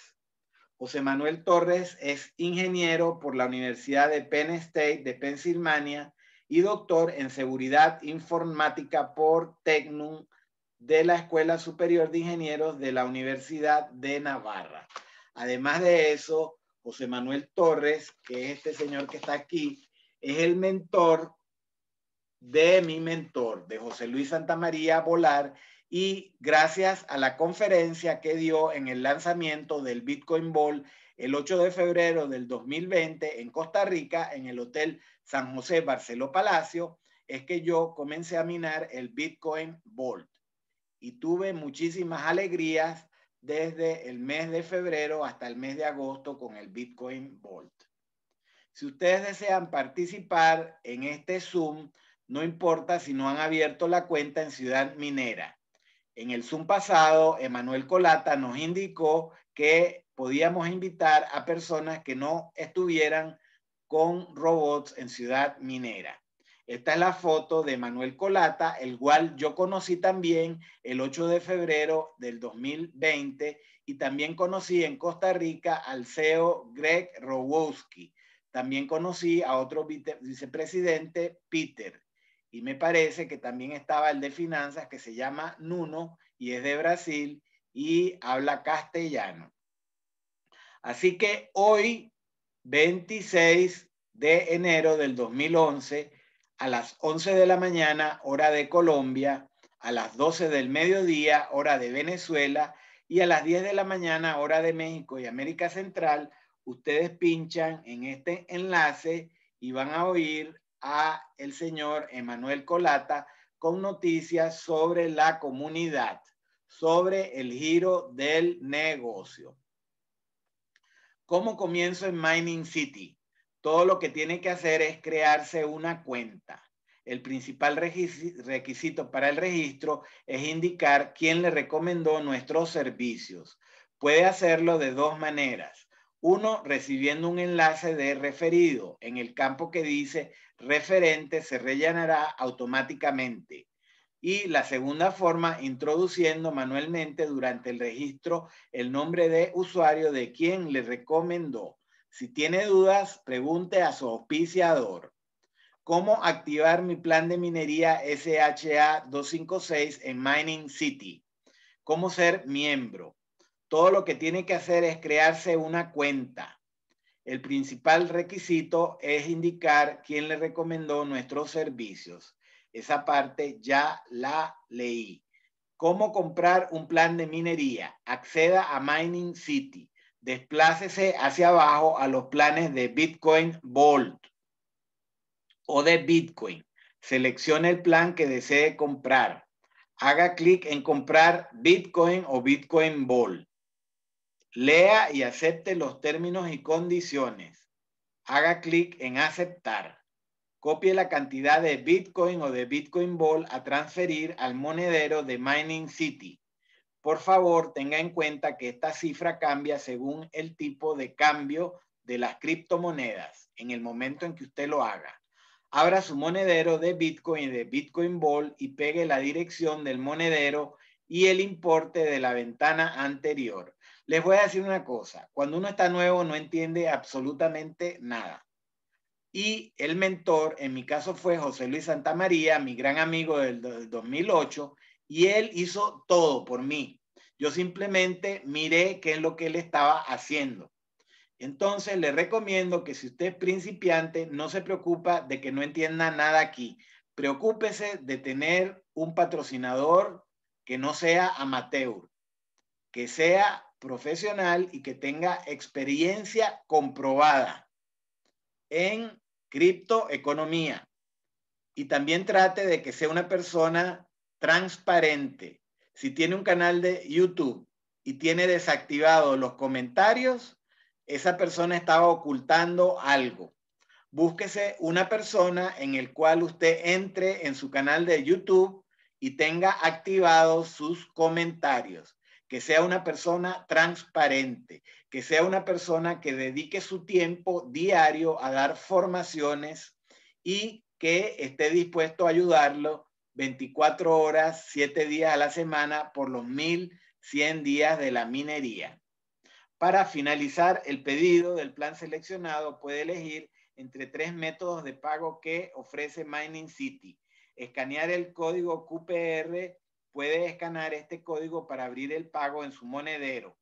José Manuel Torres es ingeniero por la Universidad de Penn State de Pensilvania y doctor en seguridad informática por Tecnum de la Escuela Superior de Ingenieros de la Universidad de Navarra. Además de eso, José Manuel Torres, que es este señor que está aquí, es el mentor de mi mentor, de José Luis Santamaría Volar, y gracias a la conferencia que dio en el lanzamiento del Bitcoin Ball el 8 de febrero del 2020 en Costa Rica, en el Hotel San José Barceló Palacio, es que yo comencé a minar el Bitcoin Vault y tuve muchísimas alegrías desde el mes de febrero hasta el mes de agosto con el Bitcoin Vault. Si ustedes desean participar en este Zoom, no importa si no han abierto la cuenta en Ciudad Minera. En el Zoom pasado, Emanuel Colata nos indicó que podíamos invitar a personas que no estuvieran con robots en Ciudad Minera. Esta es la foto de Manuel Colata, el cual yo conocí también el 8 de febrero del 2020 y también conocí en Costa Rica al CEO Greg Robowski, también conocí a otro vicepresidente, Peter, y me parece que también estaba el de finanzas que se llama Nuno y es de Brasil y habla castellano. Así que hoy, 26 de enero del 2011, a las 11 de la mañana, hora de Colombia, a las 12 del mediodía, hora de Venezuela, y a las 10 de la mañana, hora de México y América Central, ustedes pinchan en este enlace y van a oír a el señor Emanuel Colata con noticias sobre la comunidad, sobre el giro del negocio. ¿Cómo comienzo en Mining City? Todo lo que tiene que hacer es crearse una cuenta. El principal requisito para el registro es indicar quién le recomendó nuestros servicios. Puede hacerlo de dos maneras uno, recibiendo un enlace de referido. En el campo que dice referente se rellenará automáticamente. Y la segunda forma, introduciendo manualmente durante el registro el nombre de usuario de quien le recomendó. Si tiene dudas, pregunte a su auspiciador. ¿Cómo activar mi plan de minería SHA 256 en Mining City? ¿Cómo ser miembro? todo lo que tiene que hacer es crearse una cuenta. El principal requisito es indicar quién le recomendó nuestros servicios. Esa parte ya la leí. ¿Cómo comprar un plan de minería? Acceda a Mining City. Desplácese hacia abajo a los planes de Bitcoin Vault o de Bitcoin. Seleccione el plan que desee comprar. Haga clic en comprar Bitcoin o Bitcoin Vault. Lea y acepte los términos y condiciones. Haga clic en aceptar. Copie la cantidad de Bitcoin o de Bitcoin Ball a transferir al monedero de Mining City. Por favor, tenga en cuenta que esta cifra cambia según el tipo de cambio de las criptomonedas en el momento en que usted lo haga. Abra su monedero de Bitcoin y de Bitcoin Ball y pegue la dirección del monedero y el importe de la ventana anterior. Les voy a decir una cosa, cuando uno está nuevo no entiende absolutamente nada. Y el mentor, en mi caso fue José Luis Santamaría, mi gran amigo del, 2008, y él hizo todo por mí. Yo simplemente miré qué es lo que él estaba haciendo. Entonces, le recomiendo que si usted es principiante, no se preocupa de que no entienda nada aquí. Preocúpese de tener un patrocinador que no sea amateur, que sea profesional y que tenga experiencia comprobada en criptoeconomía. Y también trate de que sea una persona transparente. Si tiene un canal de YouTube y tiene desactivados los comentarios, esa persona estaba ocultando algo. Búsquese una persona en el cual usted entre en su canal de YouTube y tenga activados sus comentarios que sea una persona transparente, que sea una persona que dedique su tiempo diario a dar formaciones y que esté dispuesto a ayudarlo 24 horas, 7 días a la semana por los 1100 días de la minería. Para finalizar, el pedido del plan seleccionado puede elegir entre tres métodos de pago que ofrece Mining City. Escanear el código QPR puede escanear este código para abrir el pago en su monedero.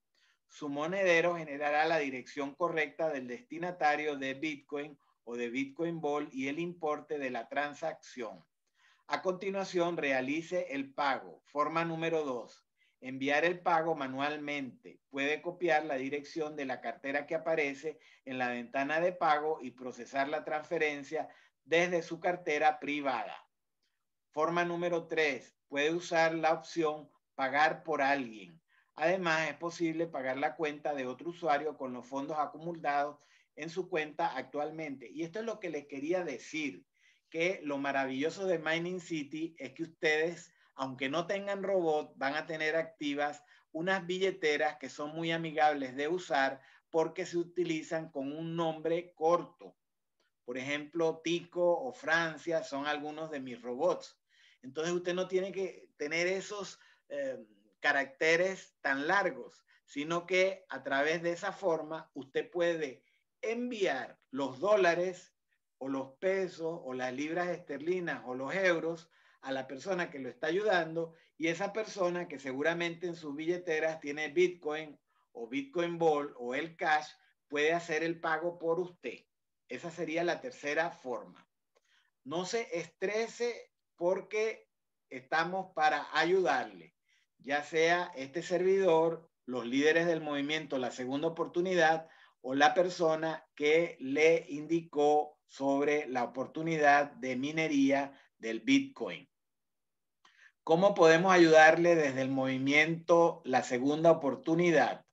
Su monedero generará la dirección correcta del destinatario de Bitcoin o de Bitcoin Ball y el importe de la transacción. A continuación, realice el pago. Forma número 2. Enviar el pago manualmente. Puede copiar la dirección de la cartera que aparece en la ventana de pago y procesar la transferencia desde su cartera privada. Forma número 3 puede usar la opción pagar por alguien. Además, es posible pagar la cuenta de otro usuario con los fondos acumulados en su cuenta actualmente. Y esto es lo que les quería decir, que lo maravilloso de Mining City es que ustedes, aunque no tengan robot, van a tener activas unas billeteras que son muy amigables de usar porque se utilizan con un nombre corto. Por ejemplo, Tico o Francia son algunos de mis robots. Entonces usted no tiene que tener esos eh, caracteres tan largos, sino que a través de esa forma usted puede enviar los dólares o los pesos o las libras esterlinas o los euros a la persona que lo está ayudando y esa persona que seguramente en sus billeteras tiene Bitcoin o Bitcoin Ball o el cash puede hacer el pago por usted. Esa sería la tercera forma. No se estrese porque estamos para ayudarle, ya sea este servidor, los líderes del movimiento La Segunda Oportunidad o la persona que le indicó sobre la oportunidad de minería del Bitcoin. ¿Cómo podemos ayudarle desde el movimiento La Segunda Oportunidad?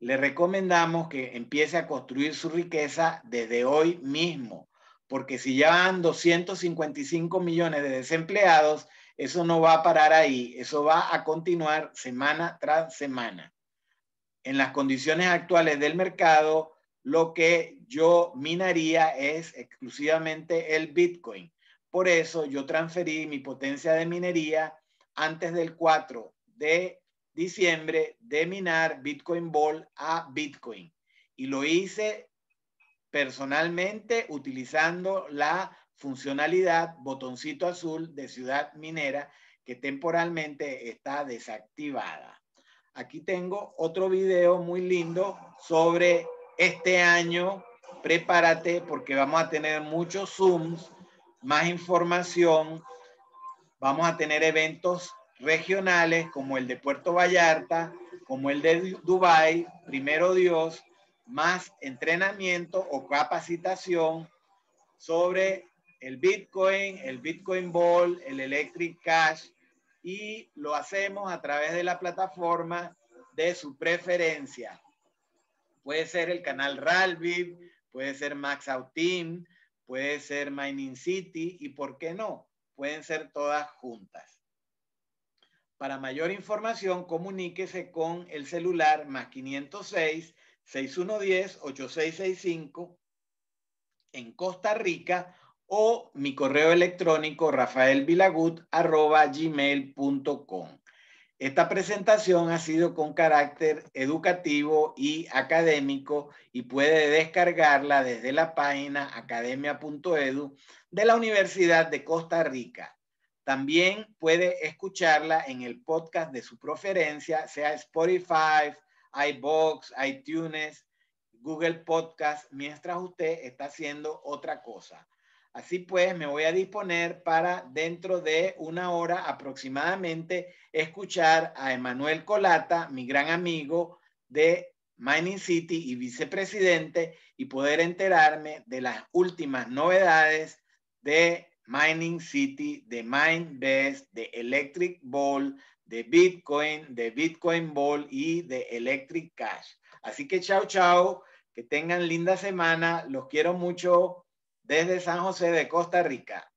Le recomendamos que empiece a construir su riqueza desde hoy mismo porque si ya van 255 millones de desempleados, eso no va a parar ahí, eso va a continuar semana tras semana. En las condiciones actuales del mercado, lo que yo minaría es exclusivamente el Bitcoin. Por eso yo transferí mi potencia de minería antes del 4 de diciembre de minar Bitcoin Ball a Bitcoin. Y lo hice personalmente utilizando la funcionalidad botoncito azul de Ciudad Minera que temporalmente está desactivada. Aquí tengo otro video muy lindo sobre este año. Prepárate porque vamos a tener muchos Zooms, más información. Vamos a tener eventos regionales como el de Puerto Vallarta, como el de Dubái, primero Dios, más entrenamiento o capacitación sobre el Bitcoin, el Bitcoin Ball, el Electric Cash y lo hacemos a través de la plataforma de su preferencia. Puede ser el canal RALVIV, puede ser Max Out Team, puede ser Mining City y por qué no, pueden ser todas juntas. Para mayor información, comuníquese con el celular más 506 6110-8665 en Costa Rica o mi correo electrónico gmail.com Esta presentación ha sido con carácter educativo y académico y puede descargarla desde la página academia.edu de la Universidad de Costa Rica. También puede escucharla en el podcast de su preferencia, sea Spotify, iBox, iTunes, Google Podcast, mientras usted está haciendo otra cosa. Así pues, me voy a disponer para dentro de una hora aproximadamente escuchar a Emanuel Colata, mi gran amigo de Mining City y vicepresidente, y poder enterarme de las últimas novedades de Mining City, de MindBest, de Electric Ball, de Bitcoin, de Bitcoin Ball y de Electric Cash. Así que chao, chao, que tengan linda semana, los quiero mucho desde San José de Costa Rica.